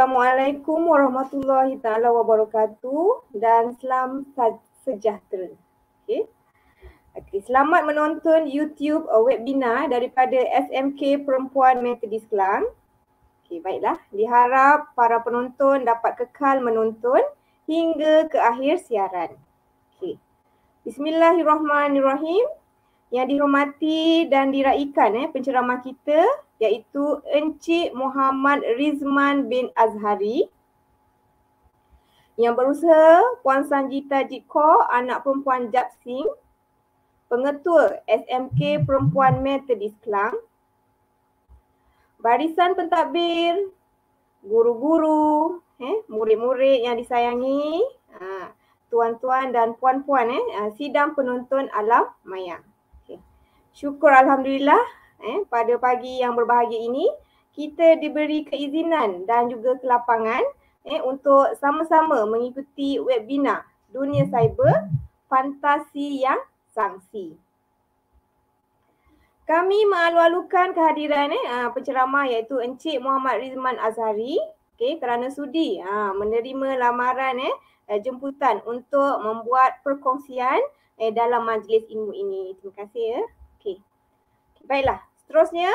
Assalamualaikum warahmatullahi taala wabarakatuh dan salam sejahtera. Okey. Okay, selamat menonton YouTube webinar daripada SMK Perempuan Methodist Kelang. Okey, baiklah. Diharap para penonton dapat kekal menonton hingga ke akhir siaran. Okey. Bismillahirrahmanirrahim. Yang dihormati dan diraikan eh penceramah kita, iaitu Encik Muhammad Rizman bin Azhari yang berusaha Puan Sanjita Jiko anak perempuan Jab Singh, pengetua SMK Perempuan Methodist Kelang, barisan pentadbir, guru-guru, eh, murid-murid yang disayangi, ha, tuan-tuan dan puan-puan, eh, ha, sidang penonton alam maya. Syukur Alhamdulillah eh, pada pagi yang berbahagia ini kita diberi keizinan dan juga kelapangan eh, untuk sama-sama mengikuti webinar Dunia Cyber Fantasi yang Sangsi. Kami mengalu-alukan kehadiran eh, ah, penceramah iaitu Encik Muhammad Rizman Azhari okay, kerana sudi ha, menerima lamaran eh, eh, jemputan untuk membuat perkongsian eh, dalam majlis ilmu ini. Terima kasih ya. Okay. Baiklah, Seterusnya,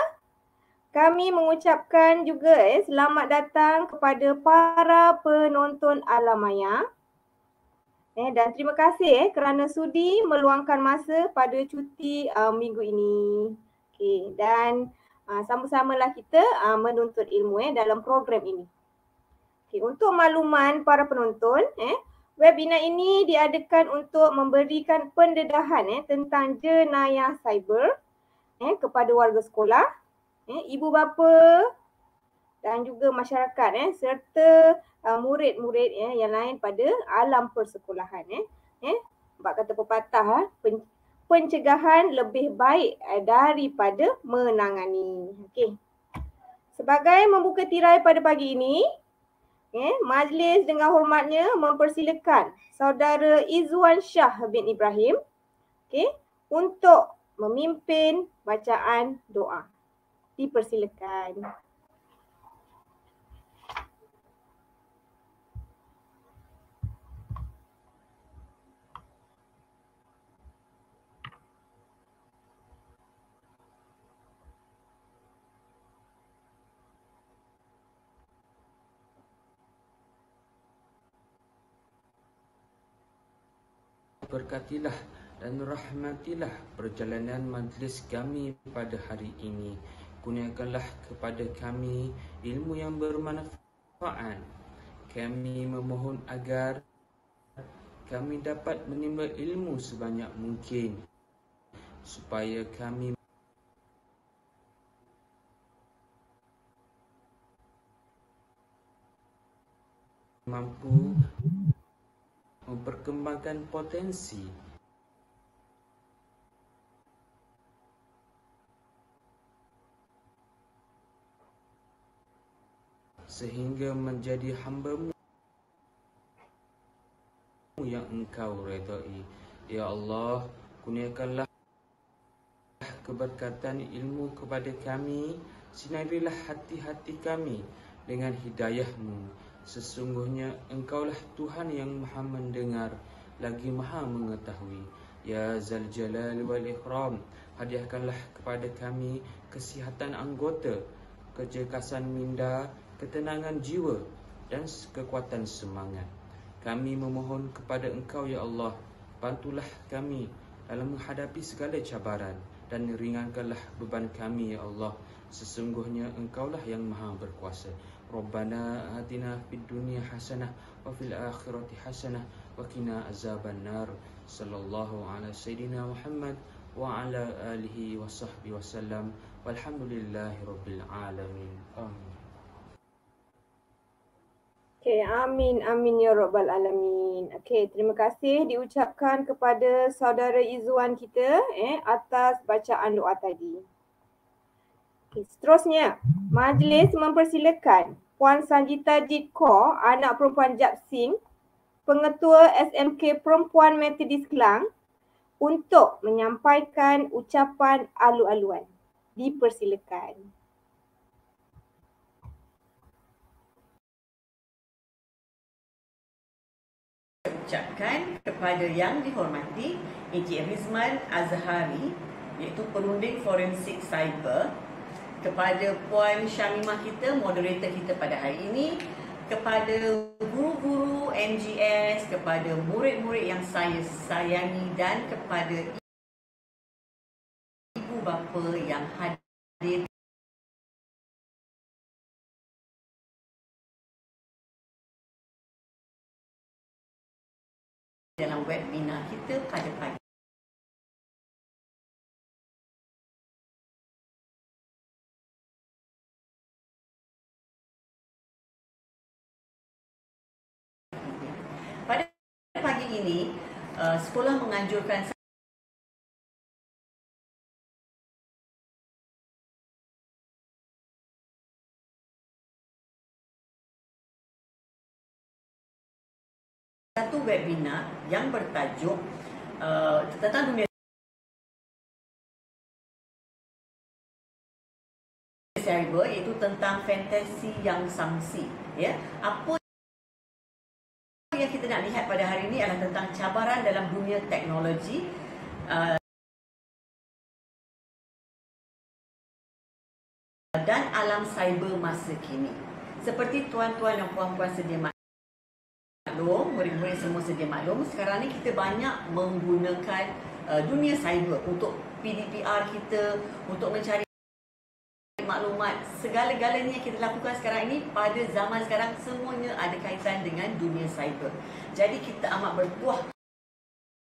kami mengucapkan juga eh, selamat datang kepada para penonton alam maya. Eh, dan terima kasih eh, kerana sudi meluangkan masa pada cuti uh, minggu ini. Okay, dan uh, sama lah kita uh, menuntut ilmu eh, dalam program ini. Okay, untuk makluman para penonton, eh, webinar ini diadakan untuk memberikan pendedahan eh, tentang jenayah cyber eh, kepada warga sekolah, eh, ibu bapa dan juga masyarakat eh, serta uh, murid-murid eh, yang lain pada alam persekolahan. Eh. Eh, sebab kata pepatah, eh, pen- pencegahan lebih baik eh, daripada menangani. Okay. Sebagai membuka tirai pada pagi ini, eh, majlis dengan hormatnya mempersilakan saudara Izzuan Shah bin Ibrahim okay, untuk memimpin bacaan doa. Dipersilakan. Berkatilah dan rahmatilah perjalanan majlis kami pada hari ini. Kurniakanlah kepada kami ilmu yang bermanfaat. Kami memohon agar kami dapat menimba ilmu sebanyak mungkin supaya kami mampu memperkembangkan potensi sehingga menjadi hambamu yang engkau redai Ya Allah kuniakanlah keberkatan ilmu kepada kami sinarilah hati-hati kami dengan hidayahmu sesungguhnya Engkau lah Tuhan yang maha mendengar lagi maha mengetahui Ya Zal Jalal wal Ikhram Hadiahkanlah kepada kami Kesihatan anggota Kejelkasan minda ketenangan jiwa dan kekuatan semangat. Kami memohon kepada Engkau ya Allah, bantulah kami dalam menghadapi segala cabaran dan ringankanlah beban kami ya Allah. Sesungguhnya Engkaulah yang Maha berkuasa. Rabbana atina fid dunya hasanah wa fil akhirati hasanah wa qina azabannar. Sallallahu ala sayidina Muhammad wa ala alihi wa sahbihi wasallam. Walhamdulillahirabbil alamin. Amin. Okay, amin, amin ya Rabbal Alamin. Okay, terima kasih diucapkan kepada saudara Izzuan kita eh, atas bacaan doa tadi. Okay, seterusnya, majlis mempersilakan Puan Sanjita Jitko, anak perempuan Jap Singh, pengetua SMK Perempuan Methodist Kelang untuk menyampaikan ucapan alu-aluan. Dipersilakan. ucapkan kepada yang dihormati Encik Rizman Azhari iaitu perunding forensik cyber kepada Puan Syamimah kita, moderator kita pada hari ini kepada guru-guru NGS, kepada murid-murid yang saya sayangi dan kepada ibu bapa yang hadir webinar kita pada pagi. Pada pagi ini, eh, sekolah menganjurkan webinar yang bertajuk uh, tentang dunia cyber itu tentang fantasi yang sanksi ya apa yang kita nak lihat pada hari ini adalah tentang cabaran dalam dunia teknologi uh, dan alam cyber masa kini seperti tuan-tuan dan puan-puan sedia maklum, murid-murid semua sedia maklum, sekarang ni kita banyak menggunakan uh, dunia cyber untuk PDPR kita, untuk mencari maklumat. Segala-galanya kita lakukan sekarang ini pada zaman sekarang semuanya ada kaitan dengan dunia cyber. Jadi kita amat berbuah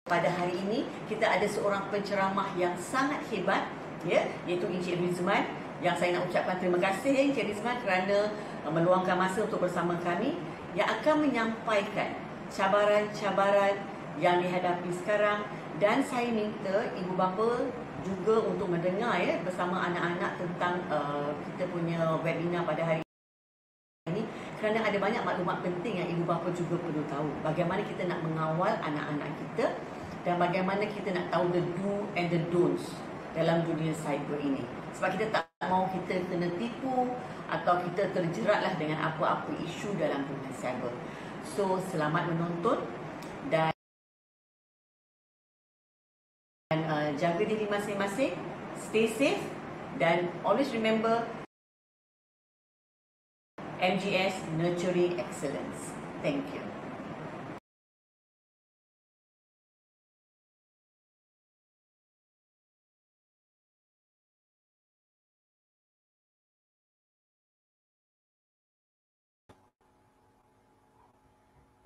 pada hari ini kita ada seorang penceramah yang sangat hebat ya iaitu Encik Rizman yang saya nak ucapkan terima kasih ya Encik Rizman kerana uh, meluangkan masa untuk bersama kami yang akan menyampaikan cabaran-cabaran yang dihadapi sekarang dan saya minta ibu bapa juga untuk mendengar ya bersama anak-anak tentang uh, kita punya webinar pada hari ini kerana ada banyak maklumat penting yang ibu bapa juga perlu tahu bagaimana kita nak mengawal anak-anak kita dan bagaimana kita nak tahu the do and the don'ts dalam dunia cyber ini sebab kita tak mau kita kena tipu atau kita terjeratlah dengan apa-apa isu dalam dunia cyber. So, selamat menonton dan dan uh, jaga diri masing-masing, stay safe dan always remember MGS Nurturing Excellence. Thank you.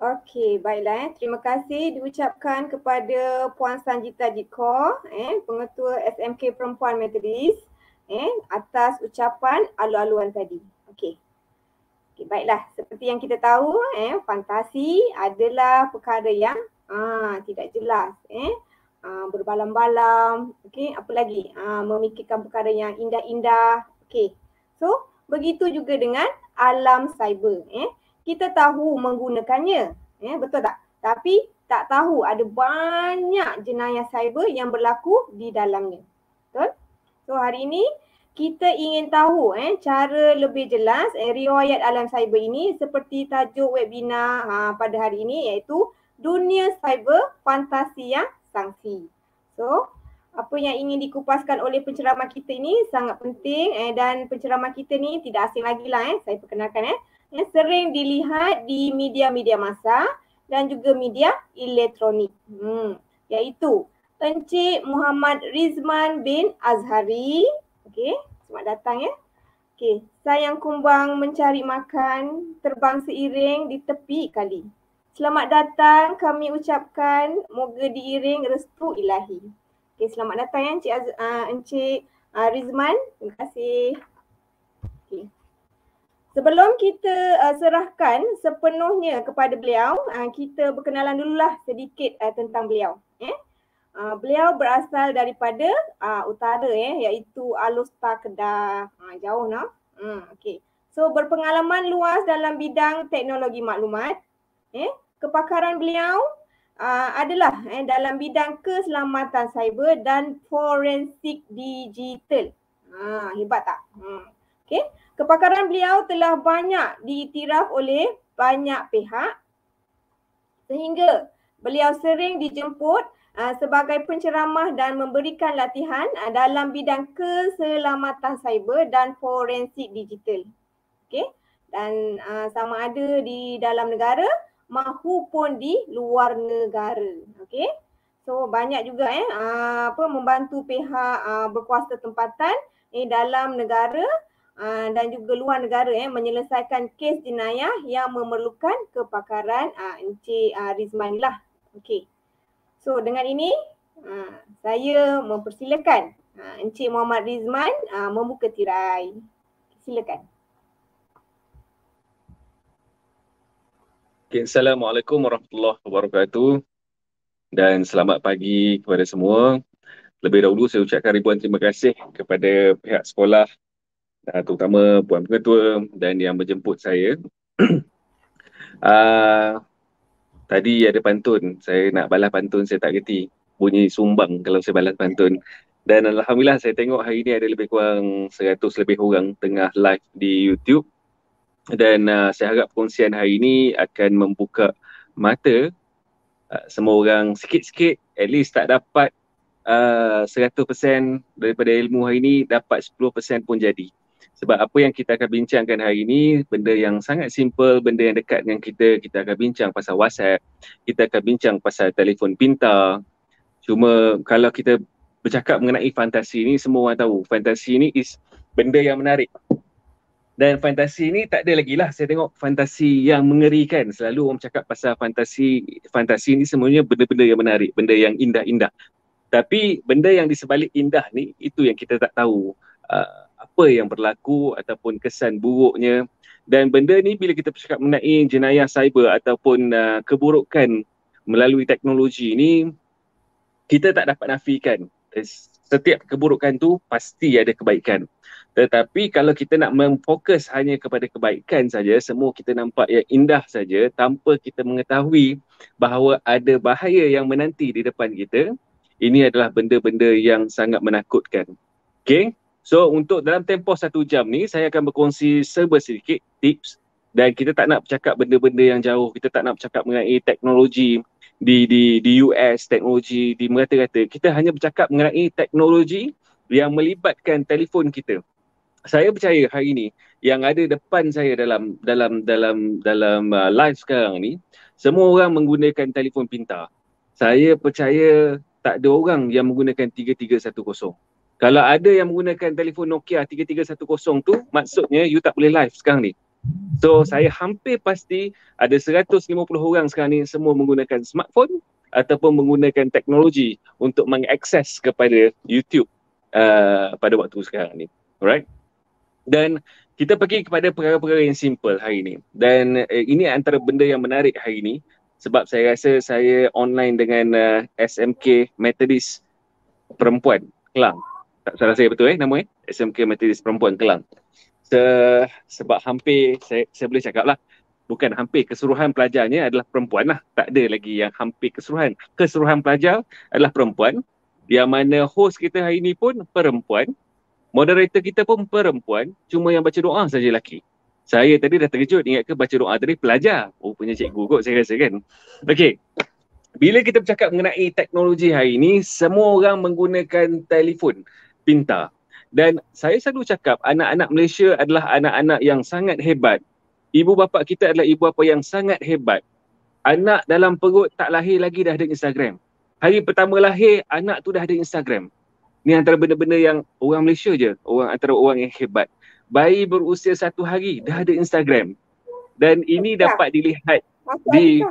Okey, baiklah. Eh. Terima kasih diucapkan kepada Puan Sanjita Jikor, eh, pengetua SMK Perempuan Methodist eh, atas ucapan alu-aluan tadi. Okey. Okay, baiklah, seperti yang kita tahu, eh, fantasi adalah perkara yang ah, tidak jelas. Eh. Ah, berbalam-balam, okay. apa lagi? Ah, memikirkan perkara yang indah-indah. Okey. So, begitu juga dengan alam cyber. Eh kita tahu menggunakannya Eh, betul tak? Tapi tak tahu ada banyak jenayah cyber yang berlaku di dalamnya. Betul? So hari ini kita ingin tahu eh cara lebih jelas eh, riwayat alam cyber ini seperti tajuk webinar ha, pada hari ini iaitu dunia cyber fantasi yang sangsi. So apa yang ingin dikupaskan oleh penceramah kita ini sangat penting eh dan penceramah kita ni tidak asing lagi lah eh saya perkenalkan eh yang sering dilihat di media-media masa dan juga media elektronik. Hmm, iaitu Encik Muhammad Rizman bin Azhari. Okey, selamat datang ya. Okey, sayang kumbang mencari makan terbang seiring di tepi kali. Selamat datang kami ucapkan moga diiring restu ilahi. Okey, selamat datang ya Encik, Az- uh, Encik uh, Rizman. Terima kasih. Sebelum kita uh, serahkan sepenuhnya kepada beliau, uh, kita berkenalan dululah sedikit uh, tentang beliau. Eh? Uh, beliau berasal daripada uh, utara eh, iaitu Alusta Kedah. Uh, jauh nak. Hmm, okay. So berpengalaman luas dalam bidang teknologi maklumat. Eh? Kepakaran beliau uh, adalah eh, dalam bidang keselamatan cyber dan forensik digital. Uh, hebat tak? Hmm. Okay. Kepakaran beliau telah banyak ditiraf oleh banyak pihak sehingga beliau sering dijemput aa, ah, sebagai penceramah dan memberikan latihan aa, ah, dalam bidang keselamatan cyber dan forensik digital. Okey. Dan aa, ah, sama ada di dalam negara mahupun di luar negara. Okey. So banyak juga eh aa, apa membantu pihak aa, berkuasa tempatan eh dalam negara Ah, dan juga luar negara eh menyelesaikan kes jenayah yang memerlukan kepakaran uh, Encik uh, Rizman lah. Okay, So dengan ini uh, saya mempersilakan uh, Encik Muhammad Rizman uh, membuka tirai. Silakan. Okay. Assalamualaikum warahmatullahi wabarakatuh dan selamat pagi kepada semua. Lebih dahulu saya ucapkan ribuan terima kasih kepada pihak sekolah uh, terutama Puan Ketua dan yang menjemput saya. uh, tadi ada pantun, saya nak balas pantun saya tak reti. Bunyi sumbang kalau saya balas pantun. Dan Alhamdulillah saya tengok hari ini ada lebih kurang 100 lebih orang tengah live di YouTube. Dan uh, saya harap perkongsian hari ini akan membuka mata uh, semua orang sikit-sikit at least tak dapat uh, 100% daripada ilmu hari ini dapat 10% pun jadi. Sebab apa yang kita akan bincangkan hari ini, benda yang sangat simple, benda yang dekat dengan kita, kita akan bincang pasal WhatsApp, kita akan bincang pasal telefon pintar. Cuma kalau kita bercakap mengenai fantasi ini semua orang tahu fantasi ini is benda yang menarik. Dan fantasi ini tak ada lagi lah saya tengok fantasi yang mengerikan. Selalu orang cakap pasal fantasi, fantasi ini semuanya benda-benda yang menarik, benda yang indah-indah. Tapi benda yang di sebalik indah ni, itu yang kita tak tahu. Uh, apa yang berlaku ataupun kesan buruknya dan benda ni bila kita bercakap mengenai jenayah cyber ataupun uh, keburukan melalui teknologi ni kita tak dapat nafikan eh, setiap keburukan tu pasti ada kebaikan tetapi kalau kita nak memfokus hanya kepada kebaikan saja semua kita nampak yang indah saja tanpa kita mengetahui bahawa ada bahaya yang menanti di depan kita ini adalah benda-benda yang sangat menakutkan okey So untuk dalam tempoh satu jam ni saya akan berkongsi serba sedikit tips dan kita tak nak bercakap benda-benda yang jauh. Kita tak nak bercakap mengenai teknologi di di di US, teknologi di merata-rata. Kita hanya bercakap mengenai teknologi yang melibatkan telefon kita. Saya percaya hari ini yang ada depan saya dalam dalam dalam dalam uh, live sekarang ni semua orang menggunakan telefon pintar. Saya percaya tak ada orang yang menggunakan 3310. Kalau ada yang menggunakan telefon Nokia 3310 tu, maksudnya you tak boleh live sekarang ni. So saya hampir pasti ada 150 orang sekarang ni semua menggunakan smartphone ataupun menggunakan teknologi untuk mengakses kepada YouTube uh, pada waktu sekarang ni. Alright? Dan kita pergi kepada perkara-perkara yang simple hari ini. Dan uh, ini antara benda yang menarik hari ini sebab saya rasa saya online dengan uh, SMK Methodist Perempuan Kelang tak salah saya betul eh nama eh SMK Materis Perempuan Kelang Se, sebab hampir saya, saya boleh cakap lah bukan hampir keseluruhan pelajarnya adalah perempuan lah tak ada lagi yang hampir keseluruhan keseluruhan pelajar adalah perempuan yang mana host kita hari ini pun perempuan moderator kita pun perempuan cuma yang baca doa saja lelaki saya tadi dah terkejut ingat ke baca doa tadi pelajar oh punya cikgu kot saya rasa kan okey bila kita bercakap mengenai teknologi hari ini, semua orang menggunakan telefon pintar. Dan saya selalu cakap anak-anak Malaysia adalah anak-anak yang sangat hebat. Ibu bapa kita adalah ibu bapa yang sangat hebat. Anak dalam perut tak lahir lagi dah ada Instagram. Hari pertama lahir anak tu dah ada Instagram. Ni antara benda-benda yang orang Malaysia je, orang antara orang yang hebat. Bayi berusia satu hari dah ada Instagram. Dan ini Adika. dapat dilihat di,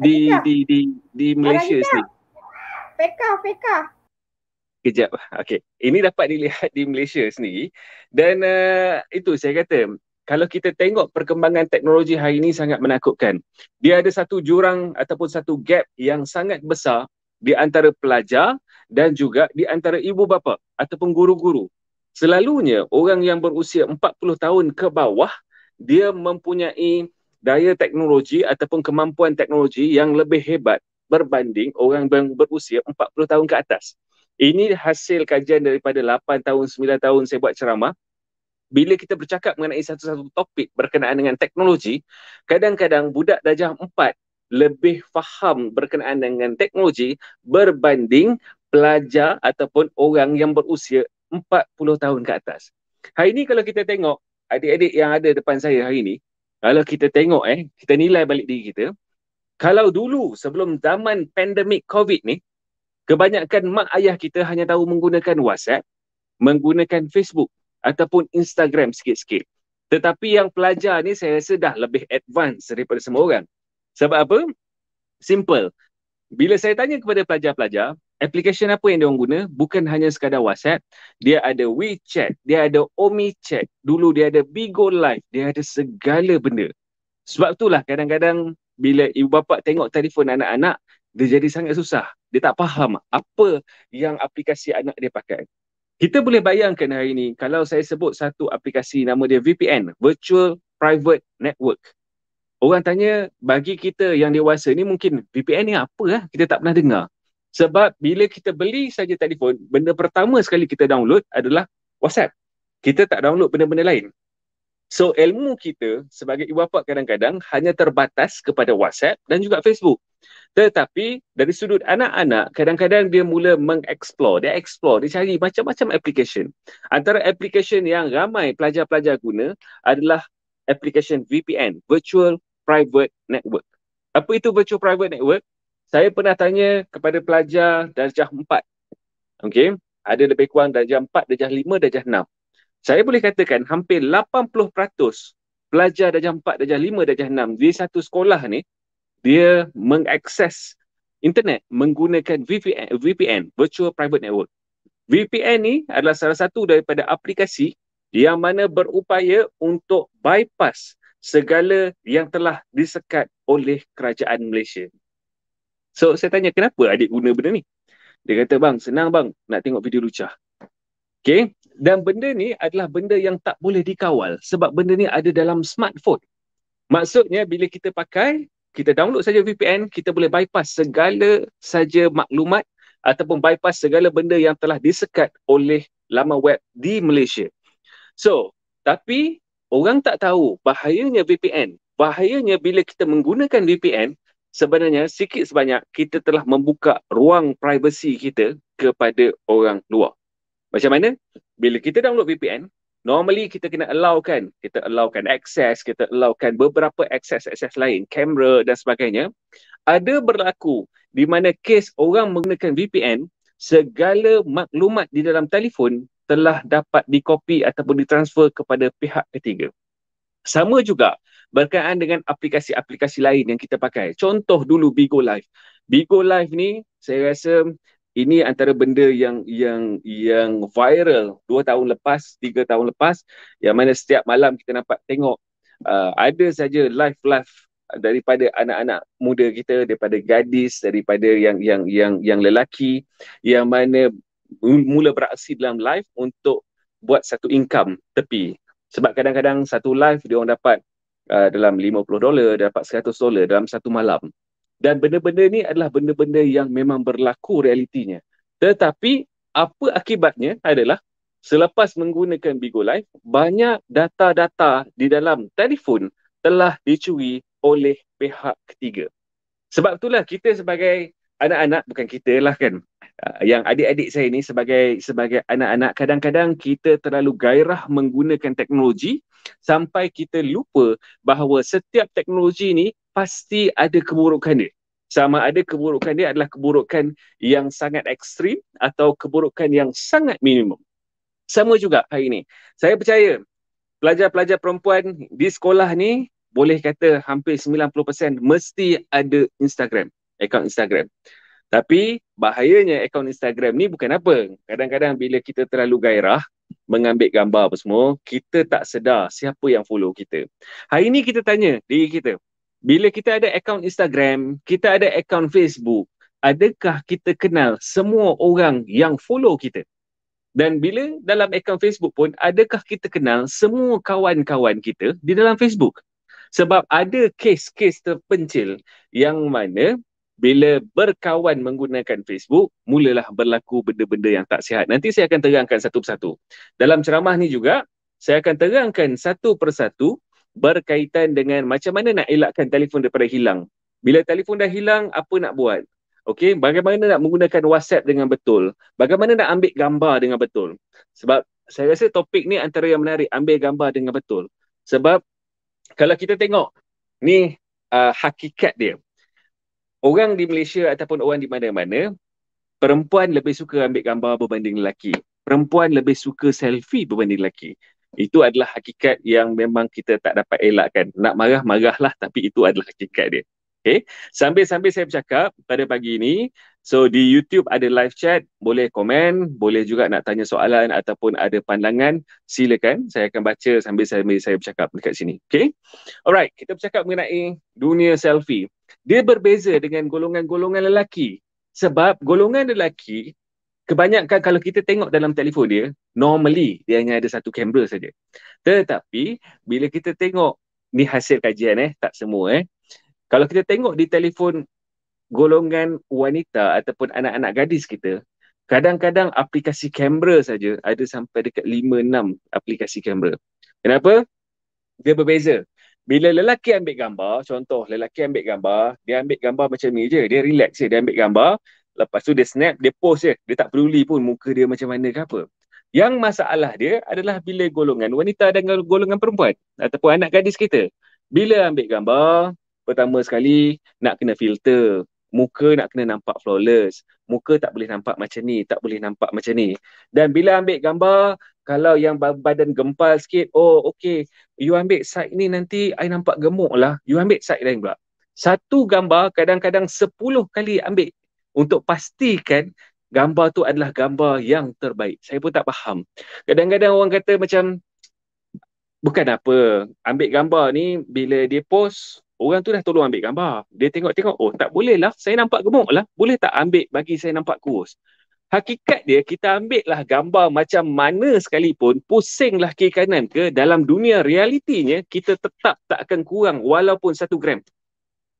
di di di di Malaysia sendiri. Peka, peka kejap. Okey, ini dapat dilihat di Malaysia sendiri dan uh, itu saya kata kalau kita tengok perkembangan teknologi hari ini sangat menakutkan. Dia ada satu jurang ataupun satu gap yang sangat besar di antara pelajar dan juga di antara ibu bapa ataupun guru-guru. Selalunya orang yang berusia 40 tahun ke bawah dia mempunyai daya teknologi ataupun kemampuan teknologi yang lebih hebat berbanding orang yang berusia 40 tahun ke atas. Ini hasil kajian daripada 8 tahun, 9 tahun saya buat ceramah. Bila kita bercakap mengenai satu-satu topik berkenaan dengan teknologi, kadang-kadang budak darjah 4 lebih faham berkenaan dengan teknologi berbanding pelajar ataupun orang yang berusia 40 tahun ke atas. Hari ini kalau kita tengok adik-adik yang ada depan saya hari ini, kalau kita tengok eh, kita nilai balik diri kita, kalau dulu sebelum zaman pandemik COVID ni, Kebanyakan mak ayah kita hanya tahu menggunakan WhatsApp, menggunakan Facebook ataupun Instagram sikit-sikit. Tetapi yang pelajar ni saya rasa dah lebih advance daripada semua orang. Sebab apa? Simple. Bila saya tanya kepada pelajar-pelajar, aplikasi apa yang diorang guna? Bukan hanya sekadar WhatsApp. Dia ada WeChat, dia ada OmiChat, dulu dia ada Bigo Live, dia ada segala benda. Sebab itulah kadang-kadang bila ibu bapa tengok telefon anak-anak, dia jadi sangat susah. Dia tak faham apa yang aplikasi anak dia pakai. Kita boleh bayangkan hari ini kalau saya sebut satu aplikasi nama dia VPN, Virtual Private Network. Orang tanya bagi kita yang dewasa ni mungkin VPN ni apa lah? Kita tak pernah dengar. Sebab bila kita beli saja telefon, benda pertama sekali kita download adalah WhatsApp. Kita tak download benda-benda lain. So ilmu kita sebagai ibu bapa kadang-kadang hanya terbatas kepada WhatsApp dan juga Facebook. Tetapi dari sudut anak-anak, kadang-kadang dia mula mengeksplor. Dia explore dia cari macam-macam application. Antara application yang ramai pelajar-pelajar guna adalah application VPN, Virtual Private Network. Apa itu Virtual Private Network? Saya pernah tanya kepada pelajar darjah 4. Okay? Ada lebih kurang darjah 4, darjah 5, darjah 6. Saya boleh katakan hampir 80% pelajar darjah 4, darjah 5, darjah 6 di satu sekolah ni dia mengakses internet menggunakan VPN, VPN virtual private network. VPN ni adalah salah satu daripada aplikasi yang mana berupaya untuk bypass segala yang telah disekat oleh kerajaan Malaysia. So saya tanya kenapa adik guna benda ni? Dia kata bang senang bang nak tengok video lucah. Okay dan benda ni adalah benda yang tak boleh dikawal sebab benda ni ada dalam smartphone. Maksudnya bila kita pakai kita download saja VPN, kita boleh bypass segala saja maklumat ataupun bypass segala benda yang telah disekat oleh lama web di Malaysia. So, tapi orang tak tahu bahayanya VPN. Bahayanya bila kita menggunakan VPN, sebenarnya sikit sebanyak kita telah membuka ruang privasi kita kepada orang luar. Macam mana? Bila kita download VPN, Normally kita kena allow kan, kita allow kan access, kita allow kan beberapa access-access lain, kamera dan sebagainya. Ada berlaku di mana kes orang menggunakan VPN, segala maklumat di dalam telefon telah dapat dikopi ataupun ditransfer kepada pihak ketiga. Sama juga berkaitan dengan aplikasi-aplikasi lain yang kita pakai. Contoh dulu Bigo Live. Bigo Live ni saya rasa ini antara benda yang yang yang viral dua tahun lepas tiga tahun lepas yang mana setiap malam kita nampak tengok uh, ada saja live live daripada anak-anak muda kita daripada gadis daripada yang yang yang yang lelaki yang mana mula beraksi dalam live untuk buat satu income tepi sebab kadang-kadang satu live dia orang dapat uh, dalam puluh dolar dapat seratus dolar dalam satu malam dan benda-benda ni adalah benda-benda yang memang berlaku realitinya tetapi apa akibatnya adalah selepas menggunakan Bigo banyak data-data di dalam telefon telah dicuri oleh pihak ketiga sebab itulah kita sebagai anak-anak bukan kita lah kan uh, yang adik-adik saya ni sebagai sebagai anak-anak kadang-kadang kita terlalu gairah menggunakan teknologi sampai kita lupa bahawa setiap teknologi ni pasti ada keburukan dia. Sama ada keburukan dia adalah keburukan yang sangat ekstrim atau keburukan yang sangat minimum. Sama juga hari ini. Saya percaya pelajar-pelajar perempuan di sekolah ni boleh kata hampir 90% mesti ada Instagram, akaun Instagram. Tapi bahayanya akaun Instagram ni bukan apa. Kadang-kadang bila kita terlalu gairah mengambil gambar apa semua, kita tak sedar siapa yang follow kita. Hari ini kita tanya diri kita, bila kita ada akaun Instagram, kita ada akaun Facebook, adakah kita kenal semua orang yang follow kita? Dan bila dalam akaun Facebook pun, adakah kita kenal semua kawan-kawan kita di dalam Facebook? Sebab ada kes-kes terpencil yang mana bila berkawan menggunakan Facebook, mulalah berlaku benda-benda yang tak sihat. Nanti saya akan terangkan satu persatu. Dalam ceramah ni juga, saya akan terangkan satu persatu berkaitan dengan macam mana nak elakkan telefon daripada hilang. Bila telefon dah hilang, apa nak buat? Okey, bagaimana nak menggunakan WhatsApp dengan betul? Bagaimana nak ambil gambar dengan betul? Sebab saya rasa topik ni antara yang menarik, ambil gambar dengan betul. Sebab kalau kita tengok, ni uh, hakikat dia. Orang di Malaysia ataupun orang di mana-mana, perempuan lebih suka ambil gambar berbanding lelaki. Perempuan lebih suka selfie berbanding lelaki itu adalah hakikat yang memang kita tak dapat elakkan. Nak marah, marahlah tapi itu adalah hakikat dia. Okay. Sambil-sambil saya bercakap pada pagi ini, so di YouTube ada live chat, boleh komen, boleh juga nak tanya soalan ataupun ada pandangan, silakan. Saya akan baca sambil saya, saya bercakap dekat sini. Okay. Alright, kita bercakap mengenai dunia selfie. Dia berbeza dengan golongan-golongan lelaki. Sebab golongan lelaki kebanyakan kalau kita tengok dalam telefon dia normally dia hanya ada satu kamera saja tetapi bila kita tengok ni hasil kajian eh tak semua eh kalau kita tengok di telefon golongan wanita ataupun anak-anak gadis kita kadang-kadang aplikasi kamera saja ada sampai dekat 5 6 aplikasi kamera kenapa dia berbeza bila lelaki ambil gambar, contoh lelaki ambil gambar, dia ambil gambar macam ni je, dia relax je, dia ambil gambar, Lepas tu dia snap, dia post je. Dia tak peduli pun muka dia macam mana ke apa. Yang masalah dia adalah bila golongan wanita dan golongan perempuan ataupun anak gadis kita. Bila ambil gambar, pertama sekali nak kena filter. Muka nak kena nampak flawless. Muka tak boleh nampak macam ni, tak boleh nampak macam ni. Dan bila ambil gambar, kalau yang badan gempal sikit, oh okey you ambil side ni nanti I nampak gemuk lah. You ambil side lain pula. Satu gambar kadang-kadang 10 kali ambil untuk pastikan gambar tu adalah gambar yang terbaik. Saya pun tak faham. Kadang-kadang orang kata macam bukan apa, ambil gambar ni bila dia post, orang tu dah tolong ambil gambar. Dia tengok-tengok, oh tak boleh lah, saya nampak gemuk lah. Boleh tak ambil bagi saya nampak kurus? Hakikat dia, kita ambil lah gambar macam mana sekalipun, pusing lah kiri kanan ke dalam dunia realitinya, kita tetap tak akan kurang walaupun satu gram.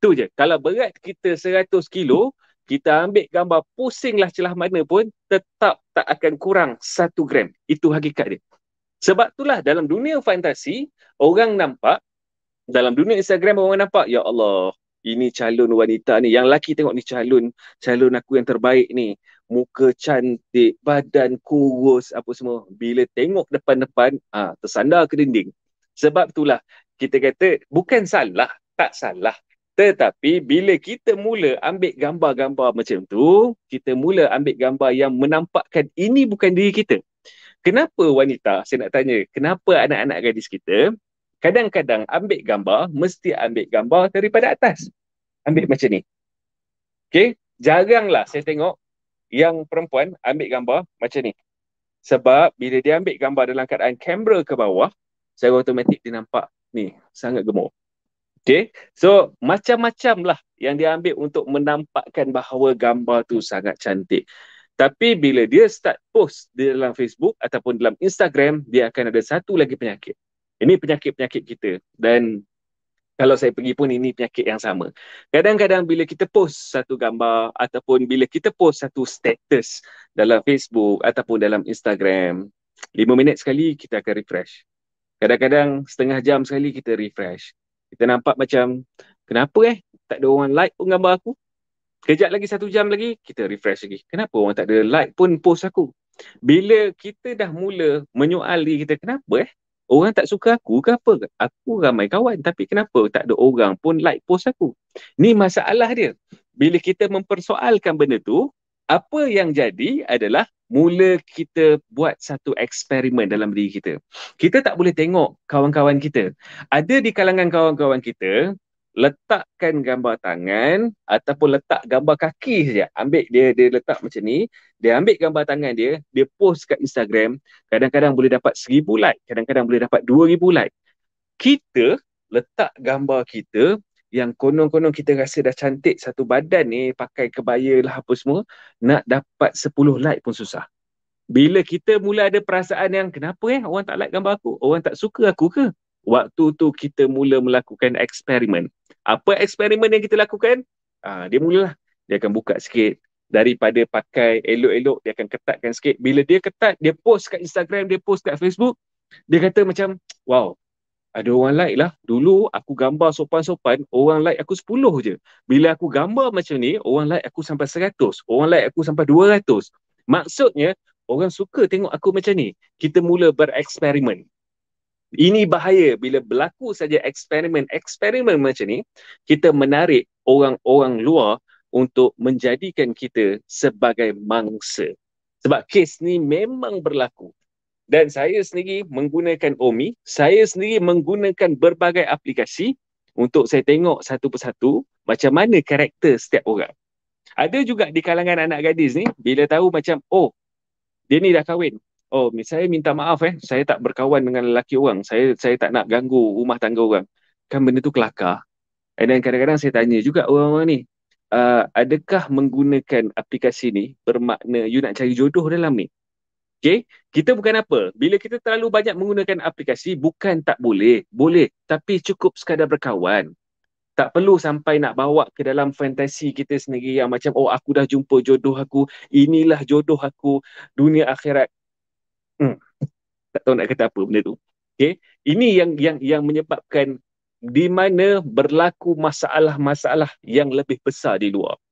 Tu je. Kalau berat kita seratus kilo, kita ambil gambar pusinglah celah mana pun tetap tak akan kurang satu gram. Itu hakikat dia. Sebab itulah dalam dunia fantasi, orang nampak, dalam dunia Instagram orang nampak, Ya Allah, ini calon wanita ni. Yang laki tengok ni calon, calon aku yang terbaik ni. Muka cantik, badan kurus, apa semua. Bila tengok depan-depan, ah, tersandar ke dinding. Sebab itulah kita kata, bukan salah, tak salah. Tetapi bila kita mula ambil gambar-gambar macam tu, kita mula ambil gambar yang menampakkan ini bukan diri kita. Kenapa wanita, saya nak tanya, kenapa anak-anak gadis kita kadang-kadang ambil gambar, mesti ambil gambar daripada atas. Ambil macam ni. Okay, jaranglah saya tengok yang perempuan ambil gambar macam ni. Sebab bila dia ambil gambar dalam keadaan kamera ke bawah, saya otomatik dia nampak ni sangat gemuk. Okay. So macam-macam lah yang dia ambil untuk menampakkan bahawa gambar tu sangat cantik. Tapi bila dia start post di dalam Facebook ataupun dalam Instagram, dia akan ada satu lagi penyakit. Ini penyakit-penyakit kita dan kalau saya pergi pun ini penyakit yang sama. Kadang-kadang bila kita post satu gambar ataupun bila kita post satu status dalam Facebook ataupun dalam Instagram, lima minit sekali kita akan refresh. Kadang-kadang setengah jam sekali kita refresh. Kita nampak macam kenapa eh tak ada orang like pun gambar aku. Kejap lagi satu jam lagi kita refresh lagi. Kenapa orang tak ada like pun post aku? Bila kita dah mula menyoal diri kita kenapa eh orang tak suka aku ke apa? Aku ramai kawan tapi kenapa tak ada orang pun like post aku? Ni masalah dia. Bila kita mempersoalkan benda tu, apa yang jadi adalah mula kita buat satu eksperimen dalam diri kita. Kita tak boleh tengok kawan-kawan kita. Ada di kalangan kawan-kawan kita, letakkan gambar tangan ataupun letak gambar kaki saja. Ambil dia dia letak macam ni, dia ambil gambar tangan dia, dia post kat Instagram, kadang-kadang boleh dapat seribu like, kadang-kadang boleh dapat dua ribu like. Kita letak gambar kita yang konon-konon kita rasa dah cantik satu badan ni pakai kebaya lah apa semua nak dapat 10 like pun susah. Bila kita mula ada perasaan yang kenapa eh orang tak like gambar aku? Orang tak suka aku ke? Waktu tu kita mula melakukan eksperimen. Apa eksperimen yang kita lakukan? Ah dia mulalah. Dia akan buka sikit daripada pakai elok-elok dia akan ketatkan sikit. Bila dia ketat, dia post kat Instagram, dia post kat Facebook, dia kata macam wow, ada orang like lah. Dulu aku gambar sopan-sopan, orang like aku sepuluh je. Bila aku gambar macam ni, orang like aku sampai seratus, Orang like aku sampai dua ratus. Maksudnya, orang suka tengok aku macam ni. Kita mula bereksperimen. Ini bahaya bila berlaku saja eksperimen-eksperimen macam ni, kita menarik orang-orang luar untuk menjadikan kita sebagai mangsa. Sebab kes ni memang berlaku dan saya sendiri menggunakan Omi, saya sendiri menggunakan berbagai aplikasi untuk saya tengok satu persatu macam mana karakter setiap orang. Ada juga di kalangan anak gadis ni bila tahu macam oh dia ni dah kahwin. Oh, saya minta maaf eh. Saya tak berkawan dengan lelaki orang. Saya saya tak nak ganggu rumah tangga orang. Kan benda tu kelakar. Dan kadang-kadang saya tanya juga orang-orang ni. Uh, adakah menggunakan aplikasi ni bermakna you nak cari jodoh dalam ni? Okay, kita bukan apa. Bila kita terlalu banyak menggunakan aplikasi, bukan tak boleh. Boleh, tapi cukup sekadar berkawan. Tak perlu sampai nak bawa ke dalam fantasi kita sendiri yang macam, oh aku dah jumpa jodoh aku, inilah jodoh aku, dunia akhirat. Hmm. Tak tahu nak kata apa benda tu. Okay. Ini yang yang yang menyebabkan di mana berlaku masalah-masalah yang lebih besar di luar.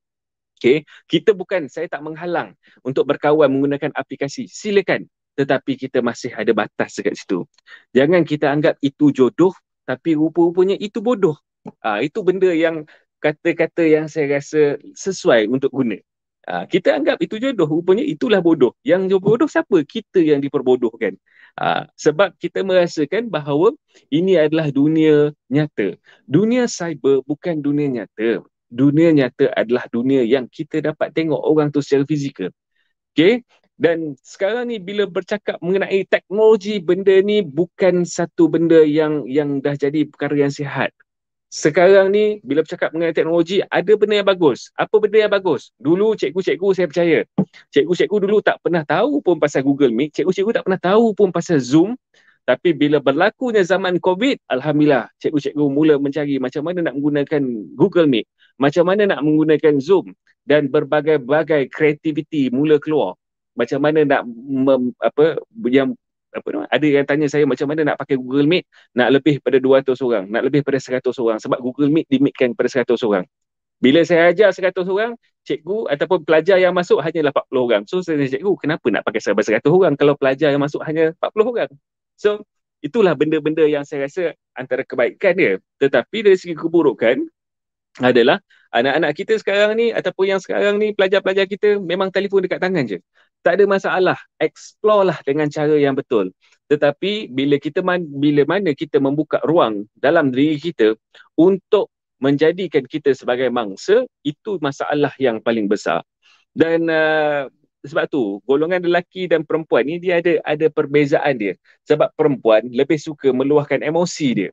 Okay. Kita bukan, saya tak menghalang untuk berkawan menggunakan aplikasi. Silakan. Tetapi kita masih ada batas dekat situ. Jangan kita anggap itu jodoh tapi rupa-rupanya itu bodoh. Ah, itu benda yang kata-kata yang saya rasa sesuai untuk guna. Ah, kita anggap itu jodoh, rupanya itulah bodoh. Yang bodoh siapa? Kita yang diperbodohkan. Ah, sebab kita merasakan bahawa ini adalah dunia nyata. Dunia cyber bukan dunia nyata dunia nyata adalah dunia yang kita dapat tengok orang tu secara fizikal. Okay? Dan sekarang ni bila bercakap mengenai teknologi benda ni bukan satu benda yang yang dah jadi perkara yang sihat. Sekarang ni bila bercakap mengenai teknologi ada benda yang bagus. Apa benda yang bagus? Dulu cikgu-cikgu saya percaya. Cikgu-cikgu dulu tak pernah tahu pun pasal Google Meet. Cikgu-cikgu tak pernah tahu pun pasal Zoom. Tapi bila berlakunya zaman COVID, Alhamdulillah cikgu-cikgu mula mencari macam mana nak menggunakan Google Meet, macam mana nak menggunakan Zoom dan berbagai-bagai kreativiti mula keluar. Macam mana nak mem, apa yang apa nama, ada yang tanya saya macam mana nak pakai Google Meet nak lebih pada 200 orang, nak lebih pada 100 orang sebab Google Meet dimitkan pada 100 orang. Bila saya ajar 100 orang, cikgu ataupun pelajar yang masuk hanya 40 lah orang. So saya tanya cikgu, kenapa nak pakai sampai 100 orang kalau pelajar yang masuk hanya 40 orang? So itulah benda-benda yang saya rasa antara kebaikan dia. Tetapi dari segi keburukan adalah anak-anak kita sekarang ni ataupun yang sekarang ni pelajar-pelajar kita memang telefon dekat tangan je. Tak ada masalah. Explore lah dengan cara yang betul. Tetapi bila kita man, bila mana kita membuka ruang dalam diri kita untuk menjadikan kita sebagai mangsa, itu masalah yang paling besar. Dan uh, sebab tu golongan lelaki dan perempuan ni dia ada ada perbezaan dia sebab perempuan lebih suka meluahkan emosi dia